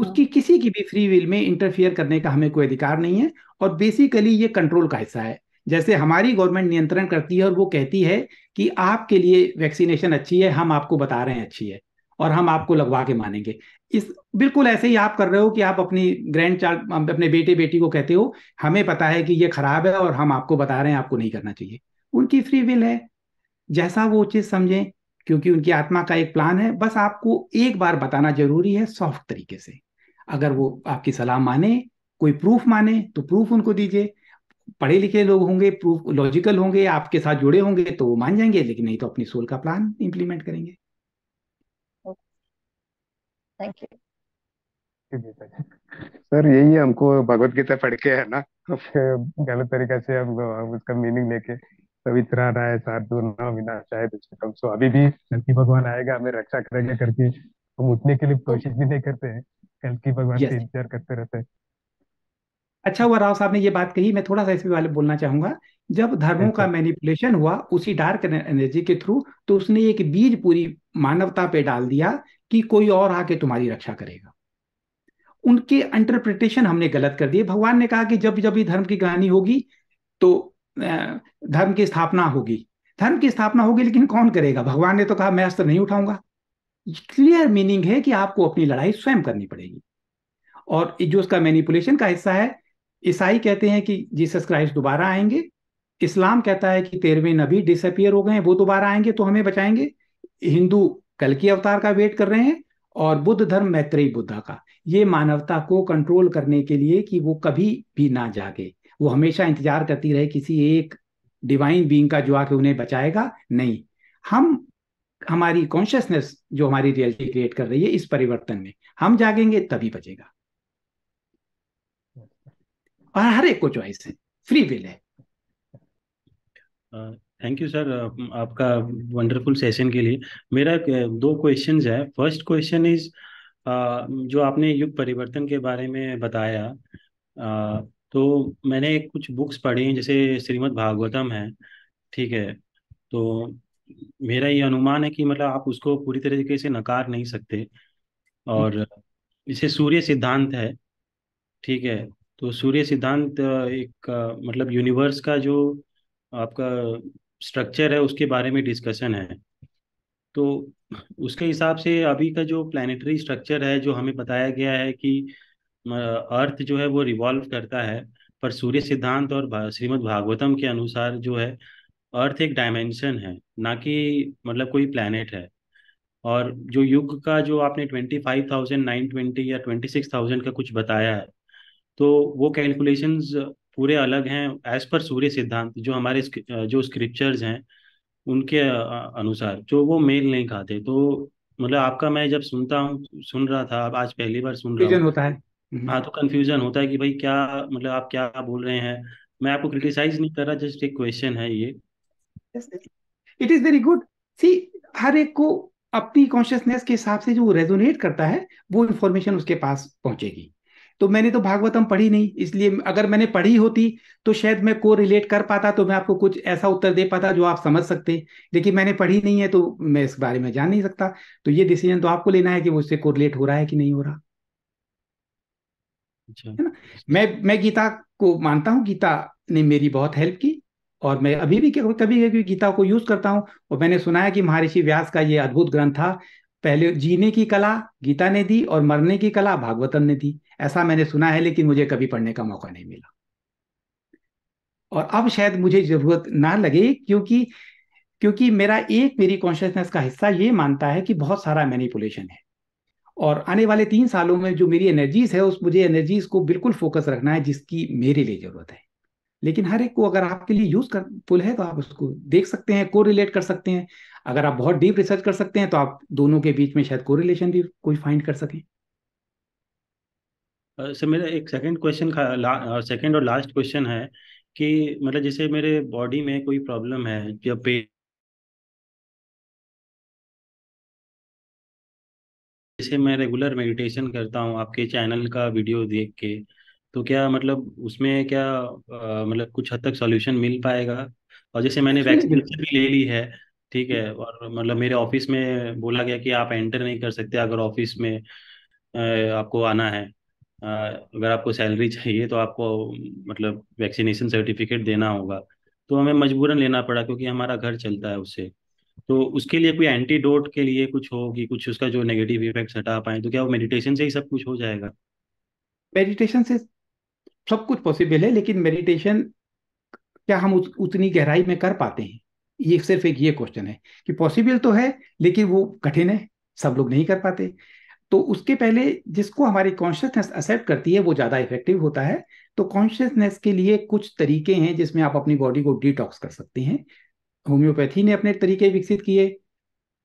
उसकी हाँ। किसी की भी फ्री विल में इंटरफियर करने का हमें कोई अधिकार नहीं है और बेसिकली ये कंट्रोल का हिस्सा है जैसे हमारी गवर्नमेंट नियंत्रण करती है और वो कहती है कि आपके लिए वैक्सीनेशन अच्छी है हम आपको बता रहे हैं अच्छी है और हम आपको लगवा के मानेंगे इस बिल्कुल ऐसे ही आप कर रहे हो कि आप अपनी ग्रैंड चाइल्ड अपने बेटे बेटी को कहते हो हमें पता है कि ये खराब है और हम आपको बता रहे हैं आपको नहीं करना चाहिए उनकी फ्री विल है जैसा वो चीज़ समझें क्योंकि उनकी आत्मा का एक प्लान है बस आपको एक बार बताना जरूरी है सॉफ्ट तरीके से अगर वो आपकी सलाह माने कोई प्रूफ माने तो प्रूफ उनको दीजिए पढ़े लिखे लोग होंगे प्रूफ लॉजिकल होंगे आपके साथ जुड़े होंगे तो वो मान जाएंगे लेकिन नहीं तो अपनी सोल का प्लान इम्प्लीमेंट करेंगे थैंक यू सर यही है हमको भगवत गीता पढ़ के है ना गलत तरीके से हम उसका मीनिंग लेके पवित्रा राय साधु ना विनाश चाहे कम सो अभी भी धरती भगवान आएगा हमें रक्षा करेगा करके हम उठने के लिए कोशिश भी नहीं करते हैं कल भगवान yes. से इंतजार करते रहते हैं अच्छा हुआ राव साहब ने ये बात कही मैं थोड़ा सा इसमें वाले बोलना चाहूंगा जब धर्मों का मैनिपुलेशन हुआ उसी डार्क एनर्जी के थ्रू तो उसने एक बीज पूरी मानवता पे डाल दिया कि कोई और आके तुम्हारी रक्षा करेगा उनके इंटरप्रिटेशन हमने गलत कर दिए भगवान ने कहा कि जब जब भी धर्म की कहानी होगी तो धर्म की स्थापना होगी धर्म की स्थापना होगी लेकिन कौन करेगा भगवान ने तो कहा मैं अस्त्र नहीं उठाऊंगा क्लियर मीनिंग है कि आपको अपनी लड़ाई स्वयं करनी पड़ेगी और जो उसका मैनिपुलेशन का हिस्सा है ईसाई कहते हैं कि जीसस क्राइस्ट दोबारा आएंगे इस्लाम कहता है कि तेरहवें नबी डिसअपियर हो गए वो दोबारा आएंगे तो हमें बचाएंगे हिंदू कल की अवतार का वेट कर रहे हैं और बुद्ध धर्म मैत्रेयी बुद्धा का ये मानवता को कंट्रोल करने के लिए कि वो कभी भी ना जागे वो हमेशा इंतजार करती रहे किसी एक डिवाइन बींग का जो आके उन्हें बचाएगा नहीं हम हमारी कॉन्शियसनेस जो हमारी रियलिटी क्रिएट कर रही है इस परिवर्तन में हम जागेंगे तभी बचेगा और हर एक को चॉइस है फ्री विल है थैंक यू सर आपका वंडरफुल सेशन के लिए मेरा दो क्वेश्चंस है फर्स्ट क्वेश्चन इज जो आपने युग परिवर्तन के बारे में बताया आ, तो मैंने कुछ बुक्स पढ़ी जैसे श्रीमद् भागवतम है ठीक है तो मेरा ये अनुमान है कि मतलब आप उसको पूरी तरीके से नकार नहीं सकते और हम्म। इसे सूर्य सिद्धांत है ठीक है तो सूर्य सिद्धांत एक मतलब यूनिवर्स का जो आपका स्ट्रक्चर है उसके बारे में डिस्कशन है तो उसके हिसाब से अभी का जो प्लानिटरी स्ट्रक्चर है जो हमें बताया गया है कि अर्थ जो है वो रिवॉल्व करता है पर सूर्य सिद्धांत और श्रीमद् भागवतम के अनुसार जो है अर्थ एक डायमेंशन है ना कि मतलब कोई प्लानट है और जो युग का जो आपने twenty five thousand nine twenty या ट्वेंटी सिक्स थाउजेंड का कुछ बताया है तो वो कैलकुलेशन पूरे अलग हैं एज पर सूर्य सिद्धांत जो हमारे जो स्क्रिप्चर्स हैं उनके अनुसार जो वो मेल नहीं खाते तो मतलब आपका मैं जब सुनता हूँ सुन रहा था अब आज पहली बार सुन रहा हूँ होता है हम्म। हाँ तो कंफ्यूजन होता है कि भाई क्या मतलब आप क्या बोल रहे हैं मैं आपको क्रिटिसाइज नहीं कर रहा जस्ट एक क्वेश्चन है ये it is very good see हर एक को अपनी कॉन्शियसनेस के हिसाब से जो रेजोनेट करता है वो इन्फॉर्मेशन उसके पास पहुंचेगी तो मैंने तो भागवतम पढ़ी नहीं इसलिए अगर मैंने पढ़ी होती तो शायद मैं को रिलेट कर पाता तो मैं आपको कुछ ऐसा उत्तर दे पाता जो आप समझ सकते लेकिन मैंने पढ़ी नहीं है तो मैं इस बारे में जान नहीं सकता तो ये डिसीजन तो आपको लेना है कि वो उससे को रिलेट हो रहा है कि नहीं हो रहा अच्छा। है ना मैं मैं गीता को मानता हूँ गीता ने मेरी बहुत हेल्प की और मैं अभी भी कभी कभी गीता को यूज करता हूँ और मैंने सुना है कि महर्षि व्यास का ये अद्भुत ग्रंथ था पहले जीने की कला गीता ने दी और मरने की कला भागवतम ने दी ऐसा मैंने सुना है लेकिन मुझे कभी पढ़ने का मौका नहीं मिला और अब शायद मुझे जरूरत ना लगे क्योंकि क्योंकि मेरा एक मेरी कॉन्शियसनेस का हिस्सा ये मानता है कि बहुत सारा मैनिपुलेशन है और आने वाले तीन सालों में जो मेरी एनर्जीज है उस मुझे एनर्जीज को बिल्कुल फोकस रखना है जिसकी मेरे लिए जरूरत है लेकिन हर एक को अगर आपके लिए पुल है तो आप उसको देख सकते हैं को रिलेट कर सकते हैं अगर आप बहुत डीप रिसर्च कर सकते हैं तो आप दोनों के बीच में शायद को रिलेशन भी कोई फाइंड कर सकें सर uh, मेरा एक सेकंड क्वेश्चन सेकंड और लास्ट क्वेश्चन है कि मतलब जैसे मेरे बॉडी में कोई प्रॉब्लम है या पेट जैसे मैं रेगुलर मेडिटेशन करता हूँ आपके चैनल का वीडियो देख के तो क्या मतलब उसमें क्या आ, मतलब कुछ हद तक सॉल्यूशन मिल पाएगा और जैसे मैंने वैक्सीनेशन भी ले ली है ठीक है और मतलब मेरे ऑफिस में बोला गया कि आप एंटर नहीं कर सकते अगर ऑफिस में आपको आना है अगर आपको सैलरी चाहिए तो आपको मतलब वैक्सीनेशन सर्टिफिकेट देना होगा तो हमें मजबूरन लेना पड़ा क्योंकि हमारा घर चलता है उससे तो उसके लिए कोई एंटीडोट के लिए कुछ हो कि कुछ उसका जो नेगेटिव इफेक्ट हटा पाए तो क्या वो मेडिटेशन से ही सब कुछ हो जाएगा मेडिटेशन से सब कुछ पॉसिबल है लेकिन मेडिटेशन क्या हम उत, उतनी गहराई में कर पाते हैं ये सिर्फ एक ये क्वेश्चन है कि पॉसिबल तो है लेकिन वो कठिन है सब लोग नहीं कर पाते तो उसके पहले जिसको हमारी कॉन्शियसनेस एक्सेप्ट करती है वो ज़्यादा इफेक्टिव होता है तो कॉन्शियसनेस के लिए कुछ तरीके हैं जिसमें आप अपनी बॉडी को डिटॉक्स कर सकते हैं होम्योपैथी ने अपने तरीके विकसित किए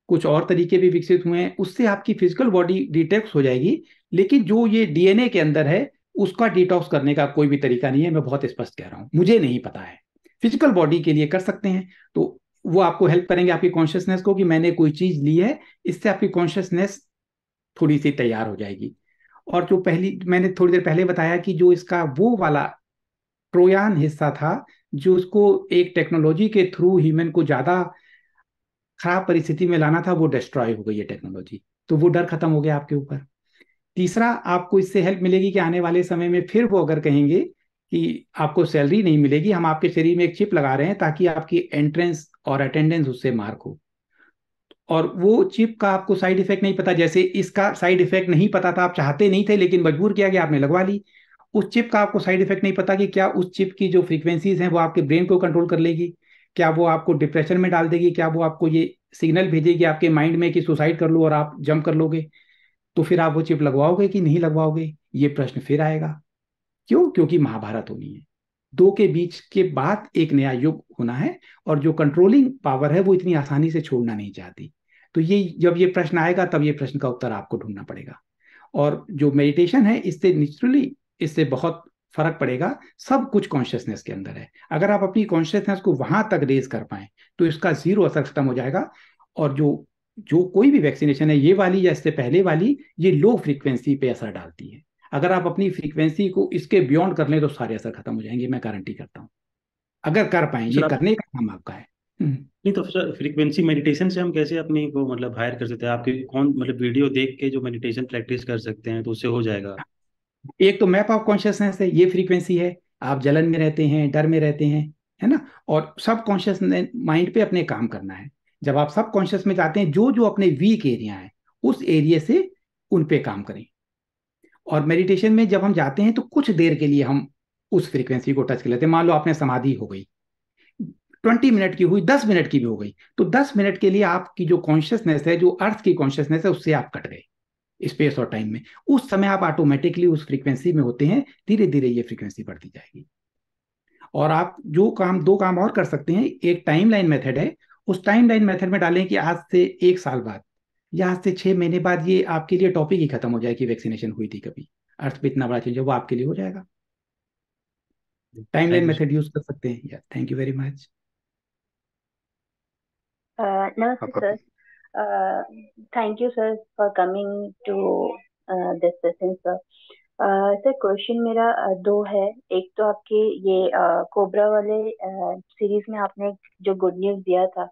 कुछ और तरीके भी विकसित हुए हैं उससे आपकी फिजिकल बॉडी डिटेक्स हो जाएगी लेकिन जो ये डीएनए के अंदर है उसका डिटॉक्स करने का कोई भी तरीका नहीं है मैं बहुत स्पष्ट कह रहा हूँ मुझे नहीं पता है फिजिकल बॉडी के लिए कर सकते हैं तो वो आपको हेल्प करेंगे आपकी कॉन्शियसनेस को कि मैंने कोई चीज ली है इससे आपकी कॉन्शियसनेस थोड़ी सी तैयार हो जाएगी और जो पहली मैंने थोड़ी देर पहले बताया कि जो इसका वो वाला ट्रोयान हिस्सा था जो उसको एक टेक्नोलॉजी के थ्रू ह्यूमन को ज्यादा खराब परिस्थिति में लाना था वो डिस्ट्रॉय हो गई है टेक्नोलॉजी तो वो डर खत्म हो गया आपके ऊपर तीसरा आपको इससे हेल्प मिलेगी कि आने वाले समय में फिर वो अगर कहेंगे कि आपको सैलरी नहीं मिलेगी हम आपके शरीर में एक चिप लगा रहे हैं ताकि आपकी एंट्रेंस और अटेंडेंस उससे मार्क हो और वो चिप का आपको साइड इफेक्ट नहीं पता जैसे इसका साइड इफेक्ट नहीं पता था आप चाहते नहीं थे लेकिन मजबूर किया गया आपने लगवा ली उस चिप का आपको साइड इफेक्ट नहीं पता कि क्या उस चिप की जो फ्रीक्वेंसीज हैं वो आपके ब्रेन को कंट्रोल कर लेगी क्या वो आपको डिप्रेशन में डाल देगी क्या वो आपको ये सिग्नल भेजेगी आपके माइंड में कि सुसाइड कर लो और आप जंप कर लोगे तो फिर आप वो चिप लगवाओगे कि नहीं लगवाओगे ये प्रश्न फिर आएगा क्यों क्योंकि महाभारत होनी है दो के बीच के बाद एक नया युग होना है और जो कंट्रोलिंग पावर है वो इतनी आसानी से छोड़ना नहीं चाहती तो ये जब ये प्रश्न आएगा तब ये प्रश्न का उत्तर आपको ढूंढना पड़ेगा और जो मेडिटेशन है इससे नेचुरली इससे बहुत फर्क पड़ेगा सब कुछ कॉन्शियसनेस के अंदर है अगर आप अपनी कॉन्शियसनेस को वहां तक रेज कर पाए तो इसका जीरो असर खत्म हो जाएगा और जो जो कोई भी वैक्सीनेशन है ये वाली या इससे पहले वाली ये लो फ्रीक्वेंसी पे असर डालती है अगर आप अपनी फ्रीक्वेंसी को इसके बियॉन्ड कर लें तो सारे असर खत्म हो जाएंगे मैं गारंटी करता हूँ अगर कर पाए ये करने का काम आपका है हम्म। नहीं तो सर फ्रीक्वेंसी मेडिटेशन से हम कैसे अपने को मतलब हायर कर सकते हैं आपके कौन मतलब वीडियो देख के जो मेडिटेशन प्रैक्टिस कर सकते हैं तो उससे हो जाएगा एक तो मैप ऑफ कॉन्शियसनेस है ये फ्रीक्वेंसी है आप जलन में रहते हैं डर में रहते हैं है ना और सब कॉन्शियस माइंड पे अपने काम करना है जब आप सब कॉन्शियस में जाते हैं जो जो अपने वीक एरिया है उस एरिया से उन पे काम करें और मेडिटेशन में जब हम जाते हैं तो कुछ देर के लिए हम उस फ्रीक्वेंसी को टच कर लेते हैं मान लो आपने समाधि हो गई ट्वेंटी मिनट की हुई दस मिनट की भी हो गई तो दस मिनट के लिए आपकी जो कॉन्शियसनेस है जो अर्थ की कॉन्शियसनेस है उससे आप कट गए स्पेस और टाइम में उस समय आप ऑटोमेटिकली उस फ्रीक्वेंसी में होते हैं धीरे धीरे ये फ्रीक्वेंसी बढ़ती जाएगी और आप जो काम दो काम और कर सकते हैं एक टाइम लाइन मेथड है उस टाइम लाइन मेथड में डालें कि आज से एक साल बाद या आज से छह महीने बाद ये आपके लिए टॉपिक ही खत्म हो जाएगी वैक्सीनेशन हुई थी कभी अर्थ पे इतना बड़ा चेंज है वो आपके लिए हो जाएगा टाइम लाइन मेथड यूज कर सकते हैं या थैंक यू वेरी मच नमस्ते sir Uh, thank you, sir, for coming to uh, this sir question मेरा दो है एक तो आपके ये कोबरा वाले सीरीज में आपने जो गुड न्यूज़ दिया था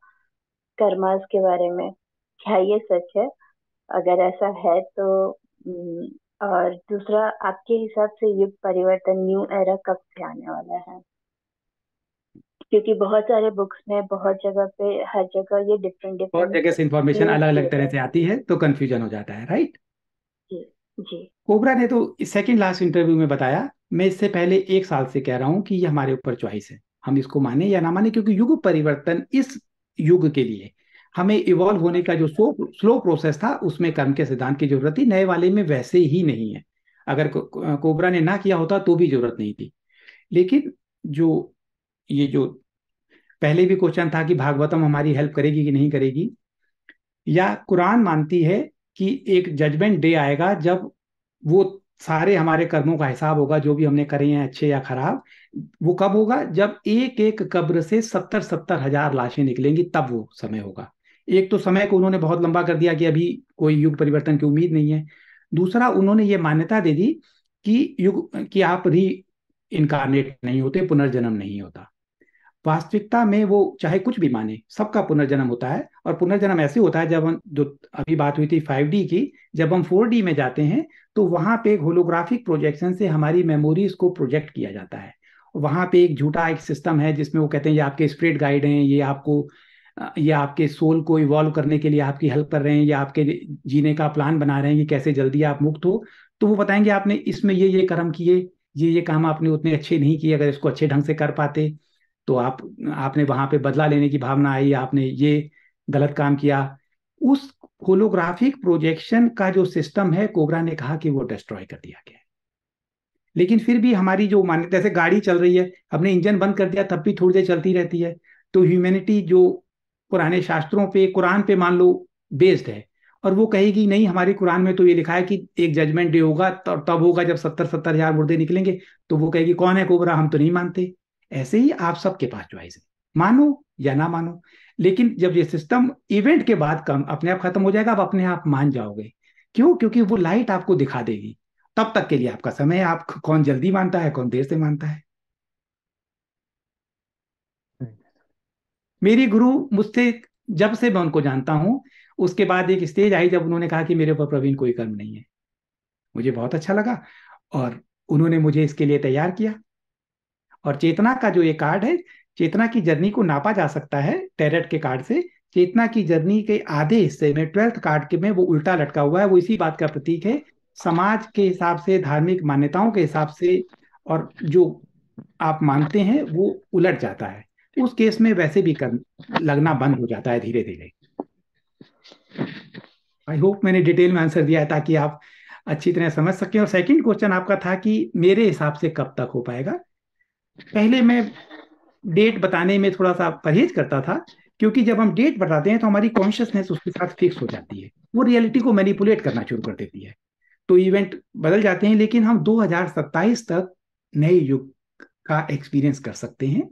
कर्मास के बारे में क्या ये सच है अगर ऐसा है तो हम्म, और दूसरा आपके हिसाब से युग परिवर्तन न्यू एरा कब से आने वाला है क्योंकि बहुत सारे बुक्स में बहुत जगह पे हर जगह ये डिफरेंट बहुत डिफरेंट जगह से इंफॉर्मेशन अलग अलग तरह से आती है तो कंफ्यूजन हो जाता है राइट कोबरा ने तो सेकंड लास्ट इंटरव्यू में बताया मैं इससे पहले एक साल से कह रहा हूं कि ये हमारे ऊपर च्वाइस है हम इसको माने या ना माने क्योंकि युग परिवर्तन इस युग के लिए हमें इवॉल्व होने का जो स्लो स्लो प्रोसेस था उसमें कर्म के सिद्धांत की जरूरत थी नए वाले में वैसे ही नहीं है अगर कोबरा ने ना किया होता तो भी जरूरत नहीं थी लेकिन जो ये जो पहले भी क्वेश्चन था कि भागवतम हमारी हेल्प करेगी कि नहीं करेगी या कुरान मानती है कि एक जजमेंट डे आएगा जब वो सारे हमारे कर्मों का हिसाब होगा जो भी हमने करे हैं अच्छे या खराब वो कब होगा जब एक एक कब्र से सत्तर सत्तर हजार लाशें निकलेंगी तब वो समय होगा एक तो समय को उन्होंने बहुत लंबा कर दिया कि अभी कोई युग परिवर्तन की उम्मीद नहीं है दूसरा उन्होंने ये मान्यता दे दी कि युग कि आप री इनकारनेट नहीं होते पुनर्जन्म नहीं होता वास्तविकता में वो चाहे कुछ भी माने सबका पुनर्जन्म होता है और पुनर्जन्म ऐसे होता है जब हम जो अभी बात हुई थी फाइव डी की जब हम फोर डी में जाते हैं तो वहां पे एक होलोग्राफिक प्रोजेक्शन से हमारी मेमोरीज को प्रोजेक्ट किया जाता है वहां पे एक झूठा एक सिस्टम है जिसमें वो कहते हैं ये आपके स्प्रिट गाइड हैं ये आपको ये आपके सोल को इवॉल्व करने के लिए आपकी हेल्प कर रहे हैं या आपके जीने का प्लान बना रहे हैं कि कैसे जल्दी आप मुक्त हो तो वो बताएंगे आपने इसमें ये ये कर्म किए ये ये काम आपने उतने अच्छे नहीं किए अगर इसको अच्छे ढंग से कर पाते तो आप आपने वहां पे बदला लेने की भावना आई आपने ये गलत काम किया उस होलोग्राफिक प्रोजेक्शन का जो सिस्टम है कोबरा ने कहा कि वो डिस्ट्रॉय कर दिया गया लेकिन फिर भी हमारी जो मान्यता जैसे गाड़ी चल रही है हमने इंजन बंद कर दिया तब भी थोड़ी देर चलती रहती है तो ह्यूमैनिटी जो पुराने शास्त्रों पे कुरान पे मान लो बेस्ड है और वो कहेगी नहीं हमारे कुरान में तो ये लिखा है कि एक जजमेंट डे होगा तब होगा जब सत्तर सत्तर हजार मुर्दे निकलेंगे तो वो कहेगी कौन है कोबरा हम तो नहीं मानते ऐसे ही आप सबके पास चॉइस है मानो या ना मानो लेकिन जब ये सिस्टम इवेंट के बाद कम अपने आप खत्म हो जाएगा आप अपने आप मान जाओगे क्यों क्योंकि वो लाइट आपको दिखा देगी तब तक के लिए आपका समय आप कौन जल्दी मानता है कौन देर से मानता है मेरी गुरु मुझसे जब से मैं उनको जानता हूं उसके बाद एक स्टेज आई जब उन्होंने कहा कि मेरे ऊपर प्रवीण कोई कर्म नहीं है मुझे बहुत अच्छा लगा और उन्होंने मुझे इसके लिए तैयार किया और चेतना का जो ये कार्ड है चेतना की जर्नी को नापा जा सकता है टेरेट के कार्ड से चेतना की जर्नी के आधे हिस्से में ट्वेल्थ कार्ड के में वो उल्टा लटका हुआ है वो इसी बात का प्रतीक है समाज के हिसाब से धार्मिक मान्यताओं के हिसाब से और जो आप मानते हैं वो उलट जाता है उस केस में वैसे भी कर लगना बंद हो जाता है धीरे धीरे आई होप मैंने डिटेल में आंसर दिया है ताकि आप अच्छी तरह समझ सकें और सेकंड क्वेश्चन आपका था कि मेरे हिसाब से कब तक हो पाएगा पहले मैं डेट बताने में थोड़ा सा परहेज करता था क्योंकि जब हम डेट बताते हैं तो हमारी कॉन्शियसनेस उसके साथ फिक्स हो जाती है वो रियलिटी को मैनिपुलेट करना शुरू कर देती है तो इवेंट बदल जाते हैं लेकिन हम दो तक नए युग का एक्सपीरियंस कर सकते हैं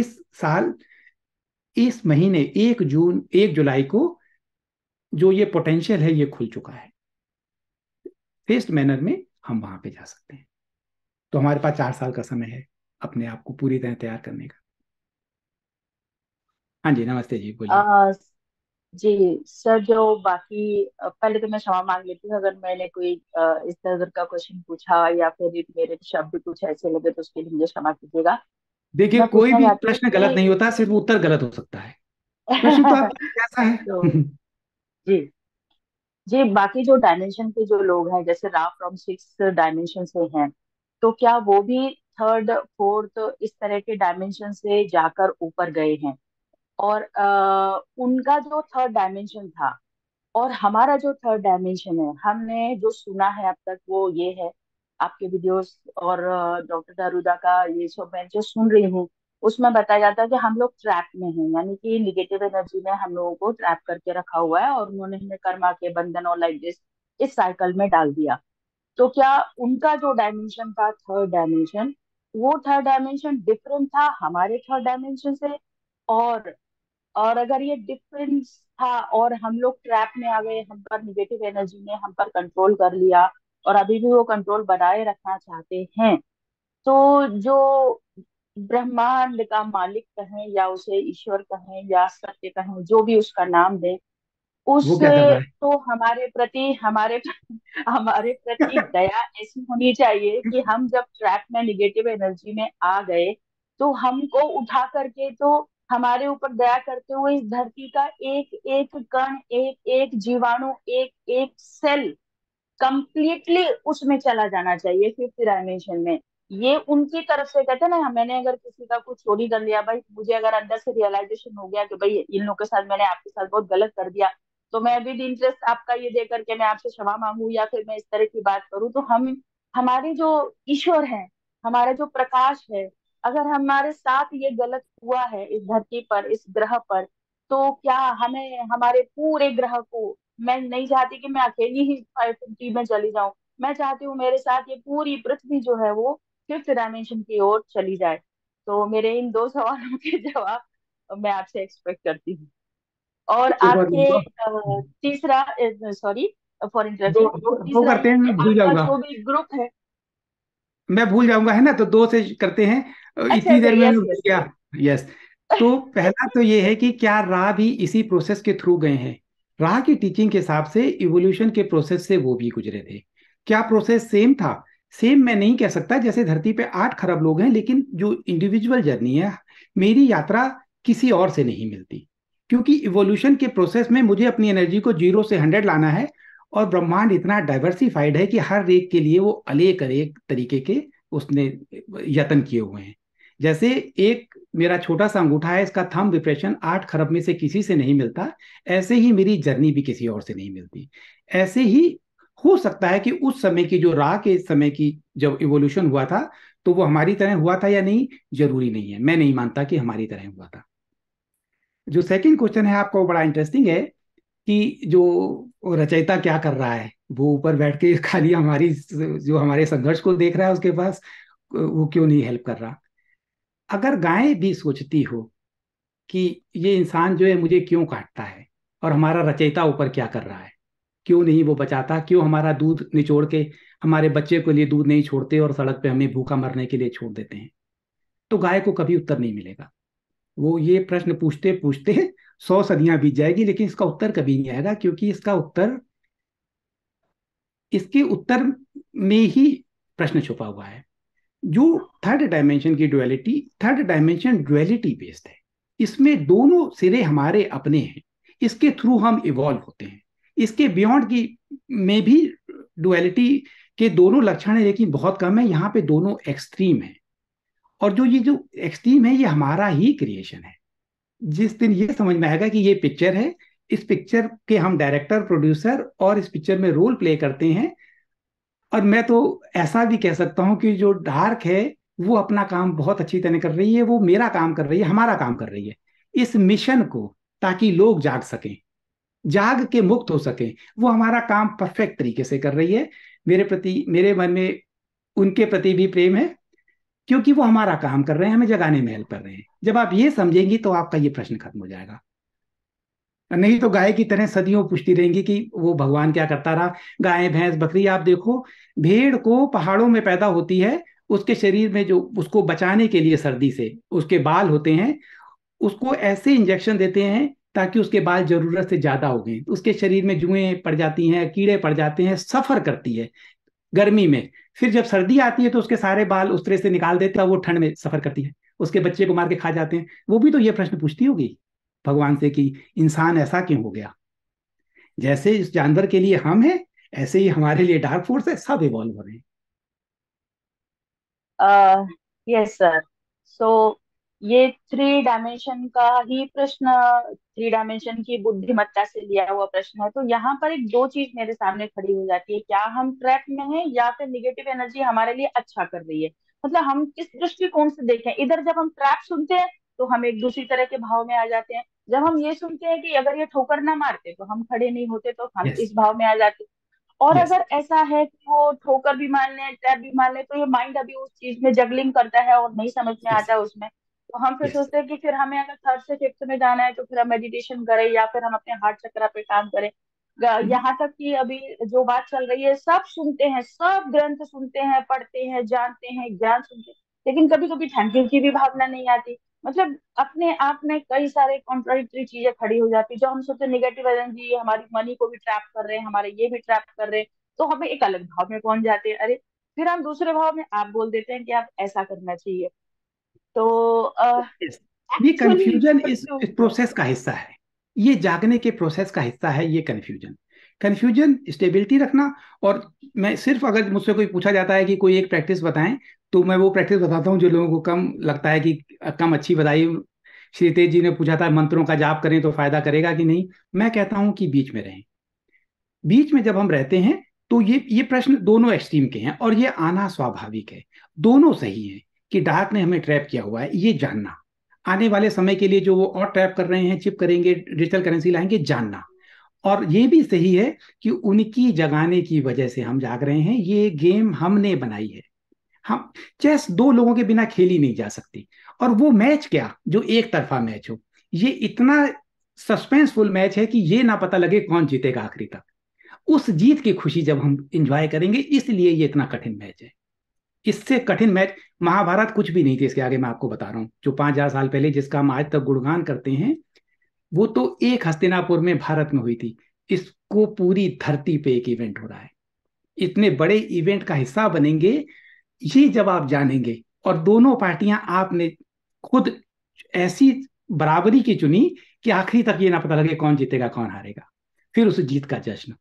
इस साल इस महीने एक जून एक जुलाई को जो ये पोटेंशियल है ये खुल चुका है फेस्ट मैनर में हम वहां पे जा सकते हैं तो हमारे पास चार साल का समय है अपने आप को पूरी तरह तैयार करने का हाँ जी नमस्ते जी बोलिए जी सर जो बाकी पहले तो मैं क्षमा मांग लेती हूँ अगर मैंने कोई इस तरह का क्वेश्चन पूछा या फिर मेरे शब्द कुछ ऐसे लगे तो उसके लिए मुझे क्षमा कीजिएगा देखिए कोई भी प्रश्न गलत नहीं होता सिर्फ उत्तर गलत हो सकता है प्रश्न तो आपका कैसा है तो, जी जी बाकी जो डायमेंशन के जो लोग हैं जैसे राम फ्रॉम सिक्स डायमेंशन से हैं तो क्या वो भी थर्ड फोर्थ इस तरह के डायमेंशन से जाकर ऊपर गए हैं और आ, उनका जो थर्ड डायमेंशन था और हमारा जो थर्ड डायमेंशन है हमने जो सुना है अब तक वो ये है आपके वीडियोस और डॉक्टर दारूदा का ये सब मैं जो सुन रही हूँ उसमें बताया जाता है कि हम लोग ट्रैप में हैं यानी कि निगेटिव एनर्जी ने हम लोगों को ट्रैप करके रखा हुआ है और उन्होंने हमें कर्मा के बंधन और लाइक दिस इस साइकिल में डाल दिया तो क्या उनका जो डायमेंशन था थर्ड डायमेंशन वो थर्ड डायमेंशन डिफरेंट था हमारे थर्ड डायमेंशन से और और अगर ये डिफरेंस था और हम लोग ट्रैप में आ गए हम पर निगेटिव एनर्जी ने हम पर कंट्रोल कर लिया और अभी भी वो कंट्रोल बनाए रखना चाहते हैं तो जो ब्रह्मांड का मालिक कहें या उसे ईश्वर कहें या सत्य कहें जो भी उसका नाम दें है तो हमारे प्रति हमारे हमारे प्रति दया ऐसी होनी चाहिए कि हम जब ट्रैप में निगेटिव एनर्जी में आ गए तो हमको उठा करके तो हमारे ऊपर दया करते हुए इस धरती का एक एक कण एक एक जीवाणु एक एक सेल कंप्लीटली उसमें चला जाना चाहिए फिफ्थ डायमेंशन में ये उनकी तरफ से कहते हैं ना मैंने अगर किसी का कुछ चोरी कर लिया भाई मुझे अगर अंदर से रियलाइजेशन हो गया कि भाई इन लोगों के साथ मैंने आपके साथ बहुत गलत कर दिया तो मैं विद इंटरेस्ट आपका ये दे करके मैं आपसे क्षमा मांगू या फिर मैं इस तरह की बात करूँ तो हम हमारे जो ईश्वर है हमारा जो प्रकाश है अगर हमारे साथ ये गलत हुआ है इस धरती पर इस ग्रह पर तो क्या हमें हमारे पूरे ग्रह को मैं नहीं चाहती कि मैं अकेली ही फाइव फिफ्टी में चली जाऊं मैं चाहती हूँ मेरे साथ ये पूरी पृथ्वी जो है वो फिफ्थ डायमेंशन की ओर चली जाए तो मेरे इन दो सवालों के जवाब मैं आपसे एक्सपेक्ट करती हूँ और तो आपके तीसरा सॉरी फॉर इंटरेस्ट भूल जाऊंगा जो भी ग्रुप है मैं भूल जाऊंगा है ना तो दो से करते हैं अच्छा, इतनी अच्छा, देर में क्या यस तो पहला तो ये है कि क्या राह भी इसी प्रोसेस के थ्रू गए हैं राह की टीचिंग के हिसाब से इवोल्यूशन के प्रोसेस से वो भी गुजरे थे क्या प्रोसेस सेम था सेम मैं नहीं कह सकता जैसे धरती पे आठ खरब लोग हैं लेकिन जो इंडिविजुअल जर्नी है मेरी यात्रा किसी और से नहीं मिलती क्योंकि इवोल्यूशन के प्रोसेस में मुझे अपनी एनर्जी को जीरो से हंड्रेड लाना है और ब्रह्मांड इतना डाइवर्सिफाइड है कि हर एक के लिए वो अनेक अनेक तरीके के उसने यत्न किए हुए हैं जैसे एक मेरा छोटा सा अंगूठा है इसका थम विप्रेशन आठ खरब में से किसी से नहीं मिलता ऐसे ही मेरी जर्नी भी किसी और से नहीं मिलती ऐसे ही हो सकता है कि उस समय की जो राह के समय की जब इवोल्यूशन हुआ था तो वो हमारी तरह हुआ था या नहीं जरूरी नहीं है मैं नहीं मानता कि हमारी तरह हुआ था जो सेकंड क्वेश्चन है आपका बड़ा इंटरेस्टिंग है कि जो रचयिता क्या कर रहा है वो ऊपर बैठ के खाली हमारी जो हमारे संघर्ष को देख रहा है उसके पास वो क्यों नहीं हेल्प कर रहा अगर गाय भी सोचती हो कि ये इंसान जो है मुझे क्यों काटता है और हमारा रचयिता ऊपर क्या कर रहा है क्यों नहीं वो बचाता क्यों हमारा दूध निचोड़ के हमारे बच्चे के लिए दूध नहीं छोड़ते और सड़क पे हमें भूखा मरने के लिए छोड़ देते हैं तो गाय को कभी उत्तर नहीं मिलेगा वो ये प्रश्न पूछते पूछते सौ सदियां बीत जाएगी लेकिन इसका उत्तर कभी नहीं आएगा क्योंकि इसका उत्तर इसके उत्तर में ही प्रश्न छुपा हुआ है जो थर्ड डायमेंशन की duality third dimension duality based है इसमें दोनों सिरे हमारे अपने हैं इसके थ्रू हम इवॉल्व होते हैं इसके बियॉन्ड की में भी डुअलिटी के दोनों लक्षण है लेकिन बहुत कम है यहाँ पे दोनों एक्सट्रीम है और जो ये जो एक्सट्रीम है ये हमारा ही क्रिएशन है जिस दिन ये समझ में आएगा कि ये पिक्चर है इस पिक्चर के हम डायरेक्टर प्रोड्यूसर और इस पिक्चर में रोल प्ले करते हैं और मैं तो ऐसा भी कह सकता हूं कि जो डार्क है वो अपना काम बहुत अच्छी तरह कर रही है वो मेरा काम कर रही है हमारा काम कर रही है इस मिशन को ताकि लोग जाग सकें जाग के मुक्त हो सकें वो हमारा काम परफेक्ट तरीके से कर रही है मेरे प्रति मेरे मन में उनके प्रति भी प्रेम है क्योंकि वो हमारा काम कर रहे हैं हमें जगाने में हेल्प कर रहे हैं जब आप ये समझेंगे तो आपका ये प्रश्न खत्म हो जाएगा नहीं तो गाय की तरह सदियों पूछती रहेंगी कि वो भगवान क्या करता रहा गाय भैंस बकरी आप देखो भेड़ को पहाड़ों में पैदा होती है उसके शरीर में जो उसको बचाने के लिए सर्दी से उसके बाल होते हैं उसको ऐसे इंजेक्शन देते हैं ताकि उसके बाल जरूरत से ज्यादा हो गए उसके शरीर में जुएं पड़ जाती हैं कीड़े पड़ जाते हैं सफर करती है गर्मी में फिर जब सर्दी आती है तो उसके सारे बाल उस तरह से निकाल देते हैं वो ठंड में सफर करती है उसके बच्चे को मार के खा जाते हैं वो भी तो ये प्रश्न पूछती होगी भगवान से कि इंसान ऐसा क्यों हो गया जैसे इस जानवर के लिए हम हैं ऐसे ही हमारे लिए डार्क फोर्स है सब इवॉल्व हो रहे हैं यस सर सो ये थ्री डायमेंशन का ही प्रश्न थ्री डायमेंशन की बुद्धिमत्ता से लिया हुआ प्रश्न है तो यहाँ पर एक दो चीज मेरे सामने खड़ी हो जाती है क्या हम ट्रैप में हैं या फिर निगेटिव एनर्जी हमारे लिए अच्छा कर रही है मतलब हम किस दृष्टिकोण से देखें इधर जब हम ट्रैप सुनते हैं तो हम एक दूसरी तरह के भाव में आ जाते हैं जब हम ये सुनते हैं कि अगर ये ठोकर ना मारते तो हम खड़े नहीं होते तो हम yes. इस भाव में आ जाते और yes. अगर ऐसा है कि वो ठोकर भी मान लें ट्रैप भी मान लें तो ये माइंड अभी उस चीज में जगलिंग करता है और नहीं समझ में yes. आता है उसमें तो हम फिर सोचते हैं कि फिर हमें अगर थर्ड से फिफ्थ में जाना है तो फिर हम मेडिटेशन करें या फिर हम अपने हार्ट चक्रा पे काम करें mm-hmm. यहाँ तक कि अभी जो बात चल रही है सब सुनते हैं सब ग्रंथ सुनते हैं पढ़ते हैं जानते हैं ज्ञान सुनते हैं लेकिन कभी कभी थैंक यू की भी भावना नहीं आती मतलब अपने आप में कई सारे कॉन्ट्राडिक्टरी चीजें खड़ी हो जाती जो हम सोचते निगेटिव एनर्जी हमारी मनी को भी ट्रैप कर रहे हैं हमारे ये भी ट्रैप कर रहे हैं तो हमें एक अलग भाव में पहुंच जाते हैं अरे फिर हम दूसरे भाव में आप बोल देते हैं कि आप ऐसा करना चाहिए तो ये कंफ्यूजन इस प्रोसेस का हिस्सा है ये जागने के प्रोसेस का हिस्सा है ये कंफ्यूजन कंफ्यूजन स्टेबिलिटी रखना और मैं सिर्फ अगर मुझसे कोई पूछा जाता है कि कोई एक प्रैक्टिस बताएं तो मैं वो प्रैक्टिस बताता हूँ जो लोगों को कम लगता है कि कम अच्छी बताई श्री तेज जी ने पूछा था मंत्रों का जाप करें तो फायदा करेगा कि नहीं मैं कहता हूं कि बीच में रहें बीच में जब हम रहते हैं तो ये ये प्रश्न दोनों एक्सट्रीम के हैं और ये आना स्वाभाविक है दोनों सही है कि डार्क ने हमें ट्रैप किया हुआ है ये जानना आने वाले समय के लिए जो वो और ट्रैप कर रहे हैं चिप करेंगे डिजिटल करेंसी लाएंगे जानना और ये भी सही है कि उनकी जगाने की वजह से हम जाग रहे हैं ये गेम हमने बनाई है हम चेस दो लोगों के बिना खेली नहीं जा सकती और वो मैच क्या जो एक तरफा मैच हो ये इतना सस्पेंसफुल मैच है कि ये ना पता लगे कौन जीतेगा आखिरी तक उस जीत की खुशी जब हम इंजॉय करेंगे इसलिए ये इतना कठिन मैच है इससे कठिन मैच महाभारत कुछ भी नहीं थी इसके आगे मैं आपको बता रहा हूँ जो पांच हजार साल पहले जिसका हम आज तक गुणगान करते हैं वो तो एक हस्तिनापुर में भारत में हुई थी इसको पूरी धरती पे एक इवेंट हो रहा है इतने बड़े इवेंट का हिस्सा बनेंगे ये जब आप जानेंगे और दोनों पार्टियां आपने खुद ऐसी बराबरी की चुनी कि आखिरी तक ये ना पता लगे कौन जीतेगा कौन हारेगा फिर उस जीत का जश्न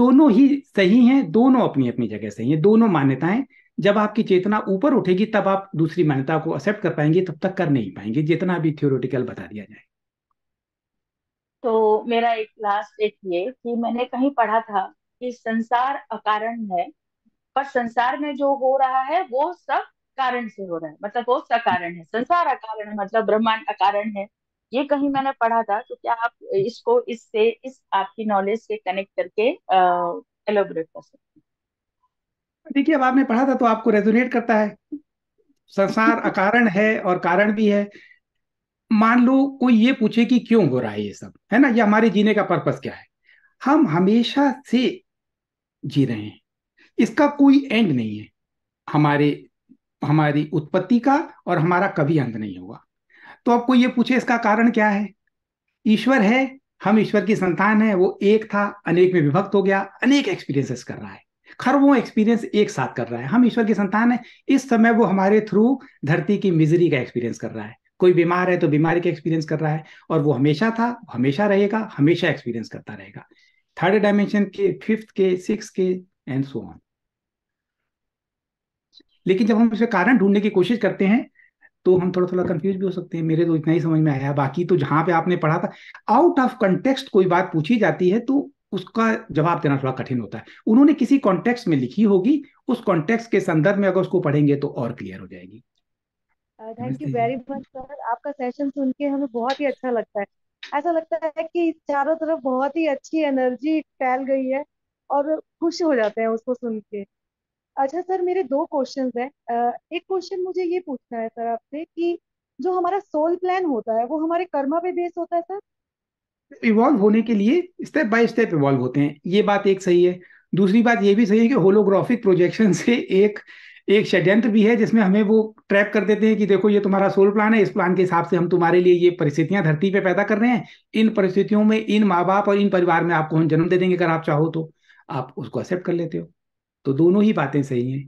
दोनों ही सही हैं दोनों अपनी अपनी जगह सही हैं दोनों मान्यताएं जब आपकी चेतना ऊपर उठेगी तब आप दूसरी मान्यता को एक्सेप्ट कर पाएंगे तब तक कर नहीं पाएंगे जितना भी थियोरिटिकल बता दिया जाए तो मेरा एक लास्ट एक ये कि मैंने कहीं पढ़ा था कि संसार अकारण है पर संसार में जो हो रहा है वो सब कारण से हो रहा है मतलब वो कारण है संसार अकारण है मतलब ब्रह्मांड अकारण है ये कहीं मैंने पढ़ा था तो क्या आप इसको इससे इस आपकी नॉलेज से कनेक्ट करके एलोबोरेट कर सकते हैं देखिए अब आपने पढ़ा था तो आपको रेजोनेट करता है संसार अकारण है और कारण भी है मान लो कोई ये पूछे कि क्यों हो रहा है ये सब है ना ये हमारे जीने का पर्पस क्या है हम हमेशा से जी रहे हैं इसका कोई एंड नहीं है हमारे हमारी उत्पत्ति का और हमारा कभी अंत नहीं होगा तो आपको ये पूछे इसका कारण क्या है ईश्वर है हम ईश्वर की संतान है वो एक था अनेक में विभक्त हो गया अनेक एक्सपीरियंसेस कर रहा है वो एक्सपीरियंस एक साथ कर रहा है हम ईश्वर की संतान है इस समय वो हमारे थ्रू धरती की मिजरी का एक्सपीरियंस कर रहा है कोई बीमार है तो बीमारी का एक्सपीरियंस कर रहा है और वो हमेशा था हमेशा रहेगा हमेशा एक्सपीरियंस करता रहेगा थर्ड डायमेंशन के फिफ्थ के सिक्स के एंड सो ऑन लेकिन जब हम उसके कारण ढूंढने की कोशिश करते हैं तो हम थोड़ा थोड़ा कंफ्यूज भी हो सकते हैं मेरे तो इतना ही समझ में आया बाकी तो जहां पे आपने पढ़ा था आउट ऑफ कंटेक्स्ट कोई बात पूछी जाती है तो उसका जवाब देना थोड़ा कठिन होता है उन्होंने किसी कॉन्टेक्स्ट में लिखी होगी उस कॉन्टेक्स्ट के संदर्भ में अगर उसको पढ़ेंगे तो और क्लियर हो जाएगी thank you very much sir आपका सेशन सुन के हमें बहुत ही अच्छा लगता है ऐसा लगता है कि चारों तरफ बहुत ही अच्छी एनर्जी फैल गई है और खुश हो जाते हैं उसको सुन के अच्छा सर मेरे दो क्वेश्चन हैं uh, एक क्वेश्चन मुझे ये पूछना है सर आपसे कि जो हमारा सोल प्लान होता है वो हमारे कर्मा पे बेस होता है सर इवॉल्व होने के लिए स्टेप बाय स्टेप इवॉल्व होते हैं ये बात एक सही है दूसरी बात ये भी सही है कि होलोग्राफिक प्रोजेक्शन से एक एक षड्यंत्र भी है जिसमें हमें वो ट्रैप कर देते हैं कि देखो ये तुम्हारा सोल प्लान है इस प्लान के हिसाब से हम तुम्हारे लिए ये परिस्थितियां धरती पे पैदा कर रहे हैं इन परिस्थितियों में इन माँ बाप और इन परिवार में आपको हम जन्म दे देंगे अगर आप चाहो तो आप उसको एक्सेप्ट कर लेते हो तो दोनों ही बातें सही हैं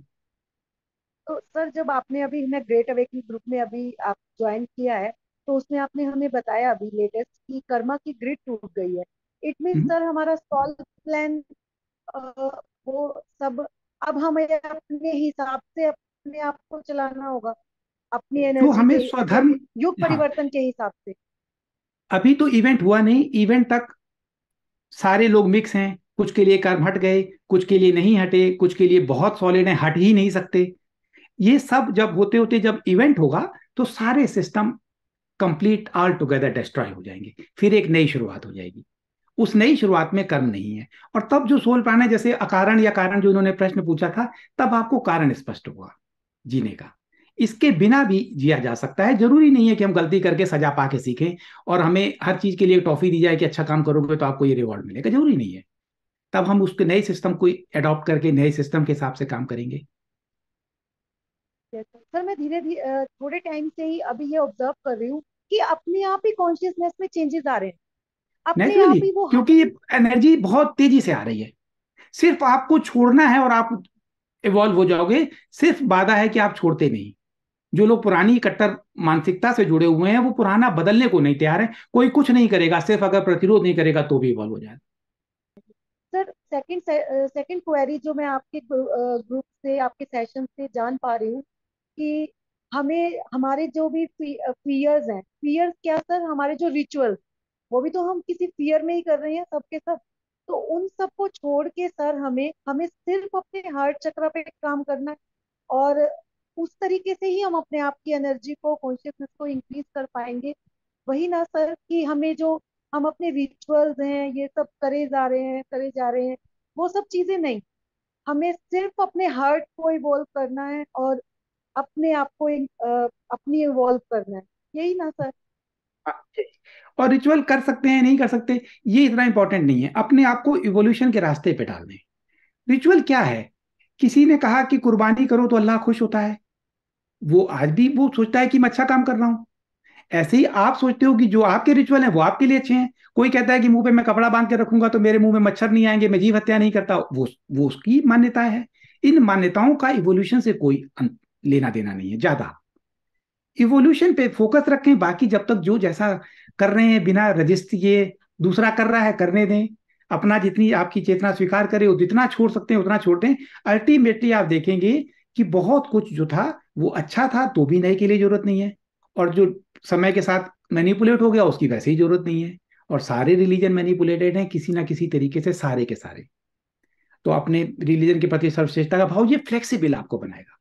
तो सर जब आपने अभी हमें ग्रेट अवेकनिंग ग्रुप में अभी आप ज्वाइन किया है तो उसमें आपने हमें बताया अभी लेटेस्ट कि कर्मा की ग्रिड टूट गई है इट मीन सर हमारा सॉल्व प्लान वो सब अब हमें अपने हिसाब से अपने आप को चलाना होगा अपनी एनर्जी तो हमें स्वधर्म युग हाँ। परिवर्तन हाँ, के हिसाब से अभी तो इवेंट हुआ नहीं इवेंट तक सारे लोग मिक्स हैं कुछ के लिए कर्म हट गए कुछ के लिए नहीं हटे कुछ के लिए बहुत सॉलिड है हट ही नहीं सकते ये सब जब होते होते जब इवेंट होगा तो सारे system complete all together destroy हो जाएंगे फिर एक नई शुरुआत हो जाएगी उस नई शुरुआत में कर्म नहीं है और तब जो सोल प्राण है जैसे अकारण या कारण जो उन्होंने प्रश्न पूछा था तब आपको कारण स्पष्ट हुआ जीने का इसके बिना भी जिया जा सकता है जरूरी नहीं है कि हम गलती करके सजा पा के सीखें और हमें हर चीज के लिए टॉफी दी जाए कि अच्छा काम करोगे तो आपको ये रिवॉर्ड मिलेगा जरूरी नहीं है तब हम उसके नए सिस्टम को एडॉप्ट करके नए सिस्टम के हिसाब से काम करेंगे सर मैं धीरे धीरे थोड़े टाइम से ही अभी ये ऑब्जर्व कर रही हूँ कि अपने आप ही कॉन्शियसनेस में चेंजेस आ रहे हैं अपने आप ही वो क्योंकि ये एनर्जी बहुत तेजी से आ रही है सिर्फ आपको छोड़ना है और आप इवॉल्व हो जाओगे सिर्फ बाधा है कि आप छोड़ते नहीं जो लोग पुरानी कट्टर मानसिकता से जुड़े हुए हैं वो पुराना बदलने को नहीं तैयार है कोई कुछ नहीं करेगा सिर्फ अगर प्रतिरोध नहीं करेगा तो भी इवॉल्व हो जाएगा सर सेकंड सेकंड क्वेरी जो मैं आपके ग्रुप से आपके सेशन से जान पा रही हूँ कि हमें हमारे जो भी फियर्स हैं फियर्स क्या सर हमारे जो रिचुअल्स वो भी तो हम किसी फियर में ही कर रहे हैं सबके सब तो उन को छोड़ के सर हमें हमें सिर्फ अपने हार्ट चक्र पे काम करना है और उस तरीके से ही हम अपने आप की एनर्जी को कॉन्शियसनेस को इंक्रीज कर पाएंगे वही ना सर कि हमें जो हम अपने रिचुअल्स हैं ये सब करे जा रहे हैं करे जा रहे हैं वो सब चीजें नहीं हमें सिर्फ अपने हार्ट को इवोल्व करना है और अपने आप को अपनी इवॉल्व करना है यही ना सर और रिचुअल कर सकते हैं नहीं कर सकते ये इतना इंपॉर्टेंट नहीं है अपने आप को इवोल्यूशन के रास्ते पे डाल दें रिचुअल क्या है किसी ने कहा कि कुर्बानी करो तो अल्लाह खुश होता है वो आज भी वो सोचता है कि मैं अच्छा काम कर रहा हूँ ऐसे ही आप सोचते हो कि जो आपके रिचुअल है वो आपके लिए अच्छे हैं कोई कहता है कि मुंह पे मैं कपड़ा बांध के रखूंगा तो मेरे मुंह में मच्छर नहीं आएंगे मैं जीव हत्या नहीं करता वो वो उसकी मान्यता है इन मान्यताओं का इवोल्यूशन से कोई लेना देना नहीं है ज्यादा इवोल्यूशन पे फोकस रखें बाकी जब तक जो जैसा कर रहे हैं बिना रजिस्ट किए दूसरा कर रहा है करने दें अपना जितनी आपकी चेतना स्वीकार करे जितना छोड़ सकते हैं उतना छोड़ दें अल्टीमेटली आप देखेंगे कि बहुत कुछ जो था वो अच्छा था तो भी नए के लिए जरूरत नहीं है और जो समय के साथ मैनिपुलेट हो गया उसकी वैसे ही जरूरत नहीं है और सारे रिलीजन मैनिपुलेटेड हैं किसी ना किसी तरीके से सारे के सारे तो अपने रिलीजन के प्रति सर्वश्रेष्ठता का भाव ये फ्लेक्सिबल आपको बनाएगा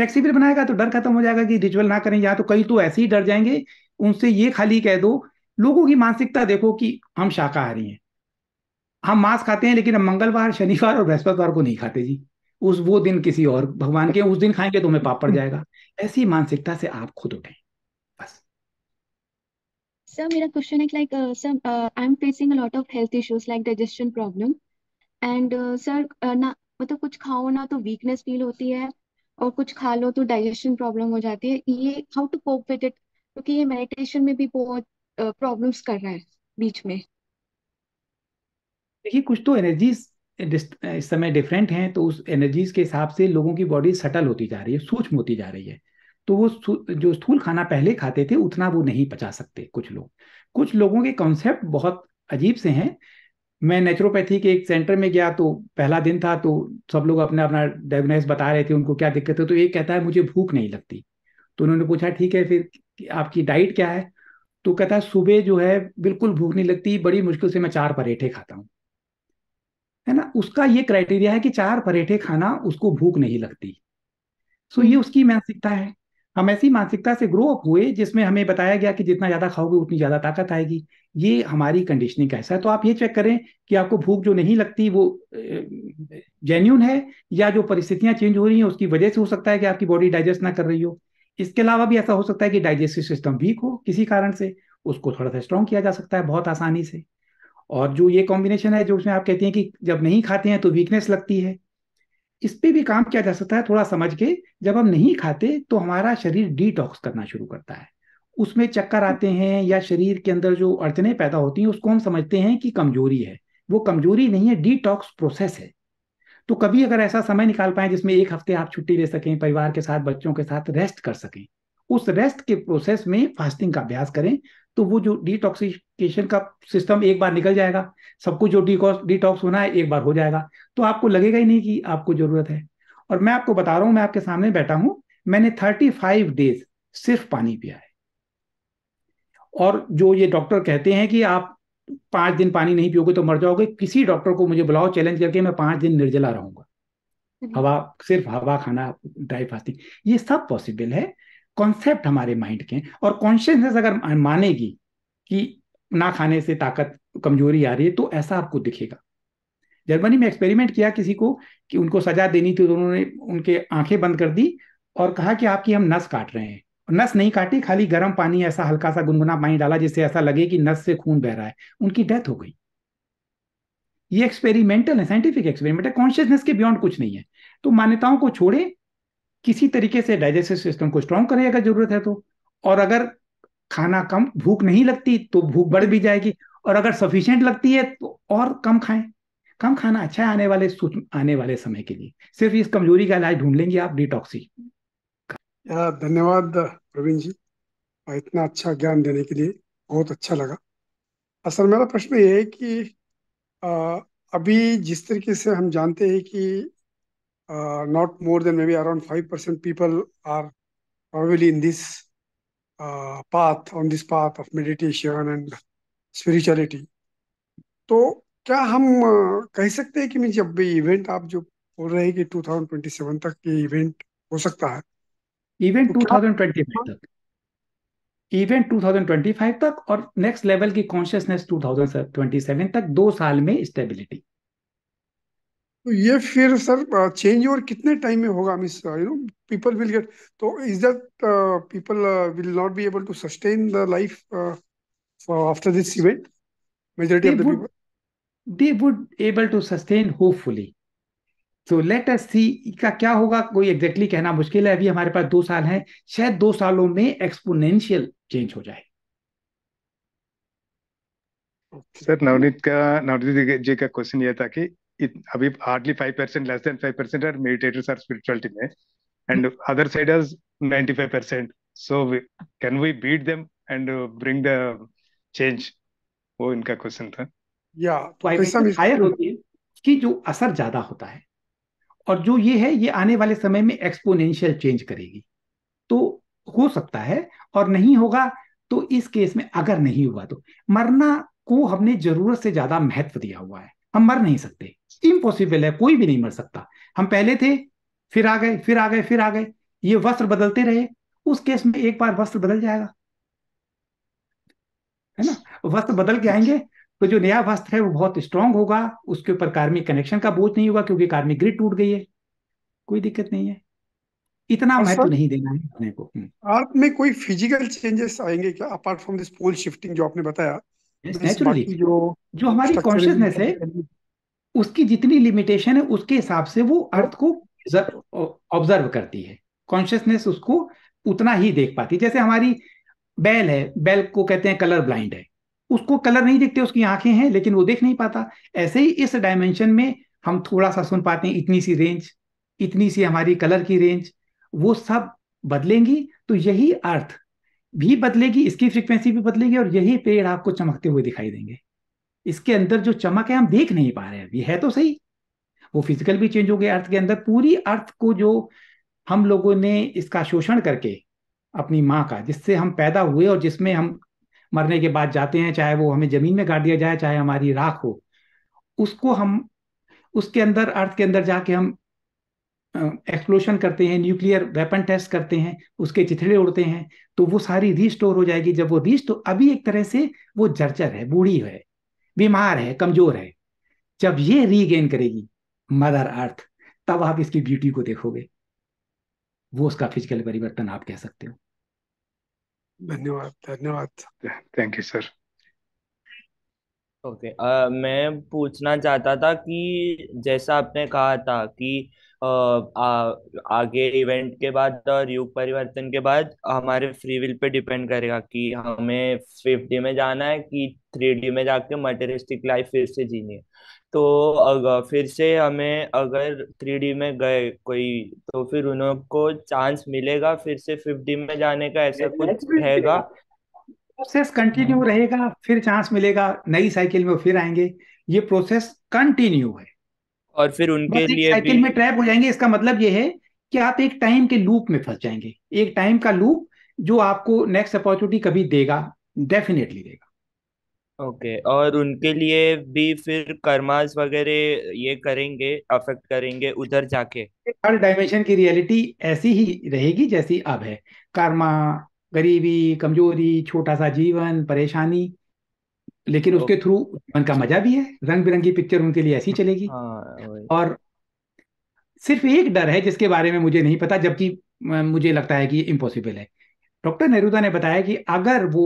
फ्लेक्सिबल बनाएगा तो डर खत्म हो जाएगा कि रिचुअल ना करें या तो कई तो ऐसे ही डर जाएंगे उनसे ये खाली कह दो लोगों की मानसिकता देखो कि हम शाकाहारी हैं हम मांस खाते हैं लेकिन हम मंगलवार शनिवार और बृहस्पतिवार को नहीं खाते जी उस वो दिन किसी और भगवान के उस दिन खाएंगे तो हमें पाप पड़ जाएगा ऐसी मानसिकता से आप खुद उठें सर मेरा क्वेश्चन है like sir I am facing a lot of health issues like digestion problem and sir ना मतलब कुछ खाओ ना तो वीकनेस फील होती है और कुछ खा लो तो डाइजेशन प्रॉब्लम हो जाती है ये how to cope with it क्योंकि ये मेडिटेशन में भी बहुत प्रॉब्लम्स कर रहा है बीच में देखिए कुछ तो एनर्जी इस समय डिफरेंट हैं तो उस एनर्जीज के हिसाब से लोगों की बॉडी सटल होती जा रही है सूक्ष्म होती जा रही है तो वो जो स्थूल खाना पहले खाते थे उतना वो नहीं पचा सकते कुछ लोग कुछ लोगों के कॉन्सेप्ट बहुत अजीब से हैं मैं नेचुरोपैथी के एक सेंटर में गया तो पहला दिन था तो सब लोग अपना अपना डायग्नोस बता रहे थे उनको क्या दिक्कत है तो एक कहता है मुझे भूख नहीं लगती तो उन्होंने पूछा ठीक है फिर आपकी डाइट क्या है तो कहता है सुबह जो है बिल्कुल भूख नहीं लगती बड़ी मुश्किल से मैं चार परेठे खाता हूँ है ना उसका ये क्राइटेरिया है कि चार परेठे खाना उसको भूख नहीं लगती सो ये हम्म। उसकी मानसिकता है हम ऐसी मानसिकता से ग्रो अप हुए जिसमें हमें बताया गया कि जितना ज्यादा खाओगे उतनी ज्यादा ताकत आएगी ये हमारी कंडीशनिंग का ऐसा है तो आप ये चेक करें कि आपको भूख जो नहीं लगती वो जेन्यून है या जो परिस्थितियां चेंज हो रही हैं उसकी वजह से हो सकता है कि आपकी बॉडी डाइजेस्ट ना कर रही हो इसके अलावा भी ऐसा हो सकता है कि डाइजेस्टिव सिस्टम वीक हो किसी कारण से उसको थोड़ा सा स्ट्रॉन्ग किया जा सकता है बहुत आसानी से और जो ये कॉम्बिनेशन है जो उसमें आप कहती हैं कि जब नहीं खाते हैं तो वीकनेस लगती है इस पर भी काम किया जा सकता है थोड़ा समझ के जब हम नहीं खाते तो हमारा शरीर डिटॉक्स करना शुरू करता है उसमें चक्कर आते हैं या शरीर के अंदर जो अड़चने पैदा होती हैं उसको हम समझते हैं कि कमजोरी है वो कमजोरी नहीं है डिटॉक्स प्रोसेस है तो कभी अगर ऐसा समय निकाल पाए जिसमें एक हफ्ते आप छुट्टी ले सकें परिवार के साथ बच्चों के साथ रेस्ट कर सकें उस रेस्ट के प्रोसेस में फास्टिंग का अभ्यास करें तो वो जो डिटॉक्सी डिटॉक्सिफिकेशन का सिस्टम एक बार निकल जाएगा सब कुछ जो डिटॉक्स होना है एक बार हो जाएगा तो आपको लगेगा ही नहीं कि आपको जरूरत है और मैं आपको बता रहा हूं मैं आपके सामने बैठा हूं मैंने थर्टी फाइव डेज सिर्फ पानी पिया है और जो ये डॉक्टर कहते हैं कि आप पांच दिन पानी नहीं पियोगे तो मर जाओगे किसी डॉक्टर को मुझे बुलाओ चैलेंज करके मैं पांच दिन निर्जला रहूंगा हम्म। हवा सिर्फ हवा खाना ड्राई फास्टिंग ये सब पॉसिबल है कॉन्सेप्ट हमारे माइंड के और कॉन्शियसनेस अगर मानेगी कि ना खाने से ताकत कमजोरी आ रही है तो ऐसा आपको दिखेगा जर्मनी में एक्सपेरिमेंट किया किसी को कि उनको सजा देनी थी तो उन्होंने उनके आंखें बंद कर दी और कहा कि आपकी हम नस काट रहे हैं नस नहीं काटी खाली गर्म पानी ऐसा हल्का सा गुनगुना पानी डाला जिससे ऐसा लगे कि नस से खून बह रहा है उनकी डेथ हो गई ये एक्सपेरिमेंटल है साइंटिफिक एक्सपेरिमेंट है कॉन्शियसनेस के बियॉन्ड कुछ नहीं है तो मान्यताओं को छोड़े किसी तरीके से डाइजेस्टिव सिस्टम को स्ट्रॉन्ग करें अगर जरूरत है तो और अगर खाना कम भूख नहीं लगती तो भूख बढ़ भी जाएगी और अगर सफिशियंट लगती है तो और कम खाएं कम खाना अच्छा है आने वाले आने वाले समय के लिए सिर्फ इस कमजोरी का इलाज ढूंढ लेंगे आप डिटॉक्सी धन्यवाद प्रवीण जी इतना अच्छा ज्ञान देने के लिए बहुत अच्छा लगा असल मेरा प्रश्न ये है कि आ, अभी जिस तरीके से हम जानते हैं कि not more than maybe around five percent people are probably in this path on this path of meditation and spirituality तो क्या हम uh, कह सकते हैं कि मीन जब भी इवेंट आप जो बोल रहे हैं कि 2027 तक ये इवेंट हो सकता है इवेंट तो 2025 तक इवेंट 2025 तक और नेक्स्ट लेवल की कॉन्शियसनेस 2027 तक दो साल में स्टेबिलिटी तो ये फिर सर चेंज और कितने टाइम में होगा miss you know people will get to is that people will not be able to sustain the life after this event majority of the people they would able to sustain hopefully तो let us see का क्या होगा कोई exactly exactly कहना मुश्किल है अभी हमारे पास दो साल हैं शायद दो सालों में एक्सपोनेंशियल चेंज हो जाए सर नवनीत का नवनीत जी का क्वेश्चन यह था कि अभी hardly five percent less than five percent are meditators are spirituality में and other side is ninety five percent so can we beat them and bring the change वो इनका क्वेश्चन था या तो हायर होती है कि जो असर ज्यादा होता है और जो ये है ये आने वाले समय में एक्सपोनेंशियल चेंज करेगी तो हो सकता है और नहीं होगा तो इस केस में अगर नहीं हुआ तो मरना को हमने जरूरत से ज्यादा महत्व दिया हुआ है हम मर नहीं सकते इम्पॉसिबल है कोई भी नहीं मर सकता हम पहले थे फिर आ गए फिर आ गए फिर आ गए ये वस्त्र बदलते रहे उस केस में एक बार वस्त्र बदल जाएगा है ना वस्त्र बदल के आएंगे तो जो नया वस्त्र है वो बहुत स्ट्रांग होगा उसके ऊपर कार्मिक कनेक्शन का बोझ नहीं होगा क्योंकि कार्मिक ग्रिड टूट गई है कोई दिक्कत नहीं है इतना महत्व तो नहीं देना है अपने को अर्थ हम्म। में कोई फिजिकल चेंजेस आएंगे क्या apart from this pole shifting जो आपने बताया नेचुरली जो जो हमारी कॉन्शियसनेस है उसकी जितनी लिमिटेशन है उसके हिसाब से वो अर्थ को ऑब्जर्व करती है कॉन्शियसनेस उसको उतना ही देख पाती जैसे हमारी बैल है बैल को कहते हैं कलर ब्लाइंड है उसको कलर नहीं देखते उसकी आंखें हैं लेकिन वो देख नहीं पाता ऐसे ही इस डायमेंशन में हम थोड़ा सा सुन पाते हैं इतनी सी रेंज इतनी सी हमारी कलर की रेंज वो सब बदलेंगी तो यही अर्थ भी बदलेगी इसकी फ्रिक्वेंसी भी बदलेगी और यही पेड़ आपको चमकते हुए दिखाई देंगे इसके अंदर जो चमक है हम देख नहीं पा रहे हैं ये है तो सही वो फिजिकल भी चेंज हो गया अर्थ के अंदर पूरी अर्थ को जो हम लोगों ने इसका शोषण करके अपनी माँ का जिससे हम पैदा हुए और जिसमें हम मरने के बाद जाते हैं चाहे वो हमें जमीन में गाड़ दिया जाए चाहे हमारी राख हो उसको हम उसके अंदर अर्थ के अंदर जाके हम एक्सप्लोशन करते हैं न्यूक्लियर वेपन टेस्ट करते हैं उसके चिथड़े उड़ते हैं तो वो सारी रीस्टोर हो जाएगी जब वो रीस्टोर अभी एक तरह से वो जर्जर है बूढ़ी है बीमार है कमजोर है जब ये रीगेन करेगी मदर अर्थ तब आप इसकी ब्यूटी को देखोगे वो उसका फिजिकल परिवर्तन आप कह सकते हो धन्यवाद धन्यवाद thank you sir okay okay, uh, मैं पूछना चाहता था कि जैसा आपने कहा था कि आगे इवेंट के बाद और युग परिवर्तन के बाद हमारे फ्री विल पे डिपेंड करेगा कि हमें फिफ्टी में जाना है कि थ्री डी में जाके मटेरियलिस्टिक लाइफ फिर से जीनी है तो अगर फिर से हमें अगर थ्री डी में गए कोई तो फिर उनको चांस मिलेगा फिर से फिफ्टी में जाने का ऐसा कुछ रहेगा प्रोसेस कंटिन्यू रहेगा फिर चांस मिलेगा नई साइकिल में फिर आएंगे ये प्रोसेस कंटिन्यू है और फिर उनके लिए साइकिल में ट्रैप हो जाएंगे इसका मतलब ये है कि आप एक टाइम के लूप में फंस जाएंगे एक टाइम का लूप जो आपको नेक्स्ट अपॉर्चुनिटी कभी देगा डेफिनेटली देगा ओके okay. और उनके लिए भी फिर कर्मास वगैरह ये करेंगे अफेक्ट करेंगे उधर जाके हर डायमेंशन की रियलिटी ऐसी ही रहेगी जैसी अब है कर्मा गरीबी कमजोरी छोटा सा जीवन परेशानी लेकिन तो उसके थ्रू मन का मजा भी है रंग बिरंगी पिक्चर उनके लिए ऐसी चलेगी हाँ, और सिर्फ एक डर है जिसके बारे में मुझे नहीं पता जबकि मुझे लगता है कि इम्पॉसिबल है डॉक्टर नेहरूदा ने बताया कि अगर वो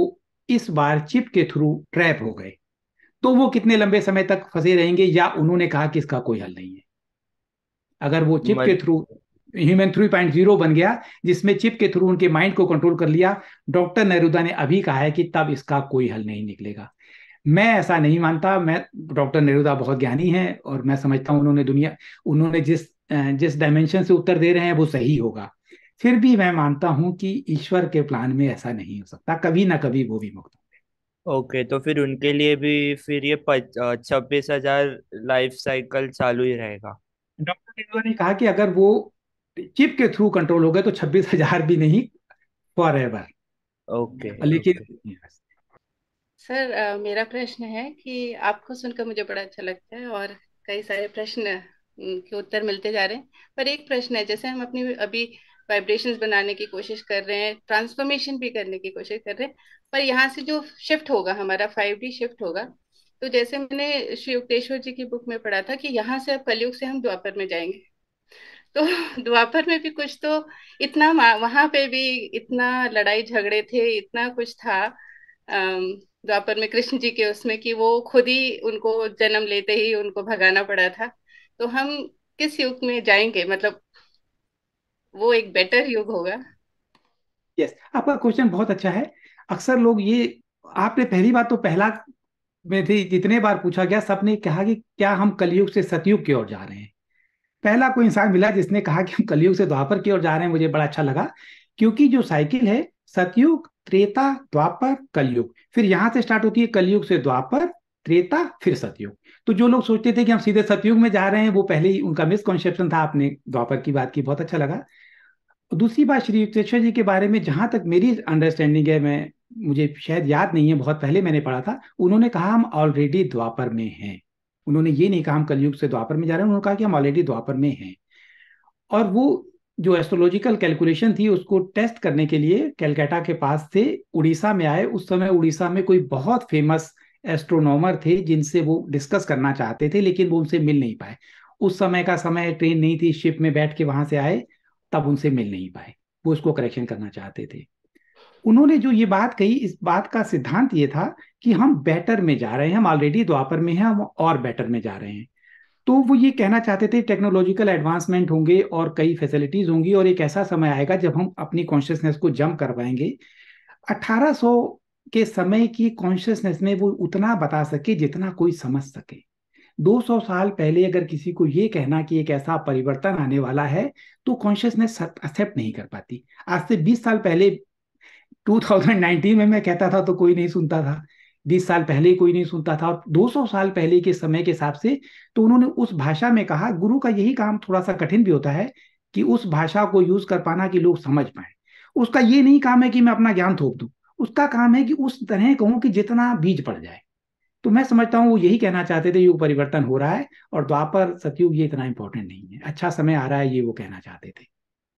इस बार चिप के थ्रू ट्रैप हो गए तो वो कितने लंबे समय तक फंसे रहेंगे या उन्होंने कहा कि इसका कोई हल नहीं है अगर वो चिप के through human three point zero बन गया जिसमें चिप के थ्रू उनके माइंड को कंट्रोल कर लिया डॉक्टर नेहरूदा ने अभी कहा है कि तब इसका कोई हल नहीं निकलेगा मैं ऐसा नहीं मानता मैं डॉक्टर नेरुदा बहुत ज्ञानी हैं और मैं समझता हूँ उन्होंने दुनिया उन्होंने जिस जिस डायमेंशन से उत्तर दे रहे हैं वो सही होगा फिर भी मैं मानता हूं कि ईश्वर के प्लान में ऐसा नहीं हो सकता कभी ना कभी वो भी मुक्त ओके okay, तो फिर उनके लिए भी फिर ये छब्बीस हजार लाइफ साइकिल चालू ही रहेगा डॉक्टर ने कहा कि अगर वो चिप के थ्रू कंट्रोल हो गए तो छब्बीस हजार भी नहीं फॉर एवर ओके लेकिन सर uh, मेरा प्रश्न है कि आपको सुनकर मुझे बड़ा अच्छा लगता है और कई सारे प्रश्न के उत्तर मिलते जा रहे हैं पर एक प्रश्न है जैसे हम अपनी अभी वाइब्रेशंस बनाने की कोशिश कर रहे हैं ट्रांसफॉर्मेशन भी करने की कोशिश कर रहे हैं पर यहाँ से जो शिफ्ट होगा हमारा फाइव डी शिफ्ट होगा तो जैसे मैंने श्री युक्तेश्वर जी की बुक में पढ़ा था कि यहाँ से अब कलयुग से हम द्वापर में जाएंगे तो द्वापर में भी कुछ तो इतना वहां पे भी इतना लड़ाई झगड़े थे इतना कुछ था द्वापर में कृष्ण जी के उसमें कि वो खुद ही उनको जन्म लेते ही उनको भगाना पड़ा था तो हम किस युग में जाएंगे मतलब वो एक बेटर युग होगा यस yes, आपका क्वेश्चन बहुत अच्छा है अक्सर लोग ये आपने पहली बार तो पहला में थी जितने बार पूछा गया सबने कहा कि क्या हम कलयुग से सतयुग की ओर जा रहे हैं पहला कोई इंसान मिला जिसने कहा कि हम कलयुग से द्वापर की ओर जा रहे हैं मुझे बड़ा अच्छा लगा क्योंकि जो साइकिल है सतयुग त्रेता द्वापर कलयुग फिर यहां से स्टार्ट होती है कलयुग से द्वापर त्रेता फिर सतयुग तो जो लोग सोचते थे कि हम सीधे सतयुग में जा रहे हैं वो पहले ही उनका मिसकॉन्सेप्शन था आपने द्वापर की बात की बहुत अच्छा लगा दूसरी बात श्री युक्तेश्वर जी के बारे में जहां तक मेरी अंडरस्टैंडिंग है मैं मुझे शायद याद नहीं है बहुत पहले मैंने पढ़ा था उन्होंने कहा हम ऑलरेडी द्वापर में हैं उन्होंने ये नहीं कहा हम कलयुग से द्वापर में जा रहे हैं उन्होंने कहा कि हम ऑलरेडी द्वापर में हैं और वो जो एस्ट्रोलॉजिकल कैलकुलेशन थी उसको टेस्ट करने के लिए कैलकाटा के पास से उड़ीसा में आए उस समय उड़ीसा में कोई बहुत फेमस एस्ट्रोनॉमर थे जिनसे वो डिस्कस करना चाहते थे लेकिन वो उनसे मिल नहीं पाए उस समय का समय ट्रेन नहीं थी शिप में बैठ के वहां से आए तब उनसे मिल नहीं पाए वो उसको करेक्शन करना चाहते थे उन्होंने जो ये बात कही इस बात का सिद्धांत ये था कि हम बेटर में जा रहे हैं हम ऑलरेडी द्वापर में हैं हम और बेटर में जा रहे हैं तो वो ये कहना चाहते थे टेक्नोलॉजिकल एडवांसमेंट होंगे और कई फैसिलिटीज होंगी और एक ऐसा समय आएगा जब हम अपनी कॉन्शियसनेस को जम कर पाएंगे 1800 के समय की कॉन्शियसनेस में वो उतना बता सके जितना कोई समझ सके 200 साल पहले अगर किसी को ये कहना कि एक ऐसा परिवर्तन आने वाला है तो कॉन्शियसनेस एक्सेप्ट नहीं कर पाती आज से 20 साल पहले 2019 में मैं कहता था तो कोई नहीं सुनता था बीस साल पहले कोई नहीं सुनता था और 200 साल पहले के समय के हिसाब से तो उन्होंने उस भाषा में कहा गुरु का यही काम थोड़ा सा कठिन भी होता है कि उस भाषा को यूज कर पाना कि लोग समझ पाए उसका ये नहीं काम है कि मैं अपना ज्ञान थोप दू उसका काम है कि उस तरह कहूं कि जितना बीज पड़ जाए तो मैं समझता हूँ वो यही कहना चाहते थे युग परिवर्तन हो रहा है और द्वापर सतयुग ये इतना इंपॉर्टेंट नहीं है अच्छा समय आ रहा है ये वो कहना चाहते थे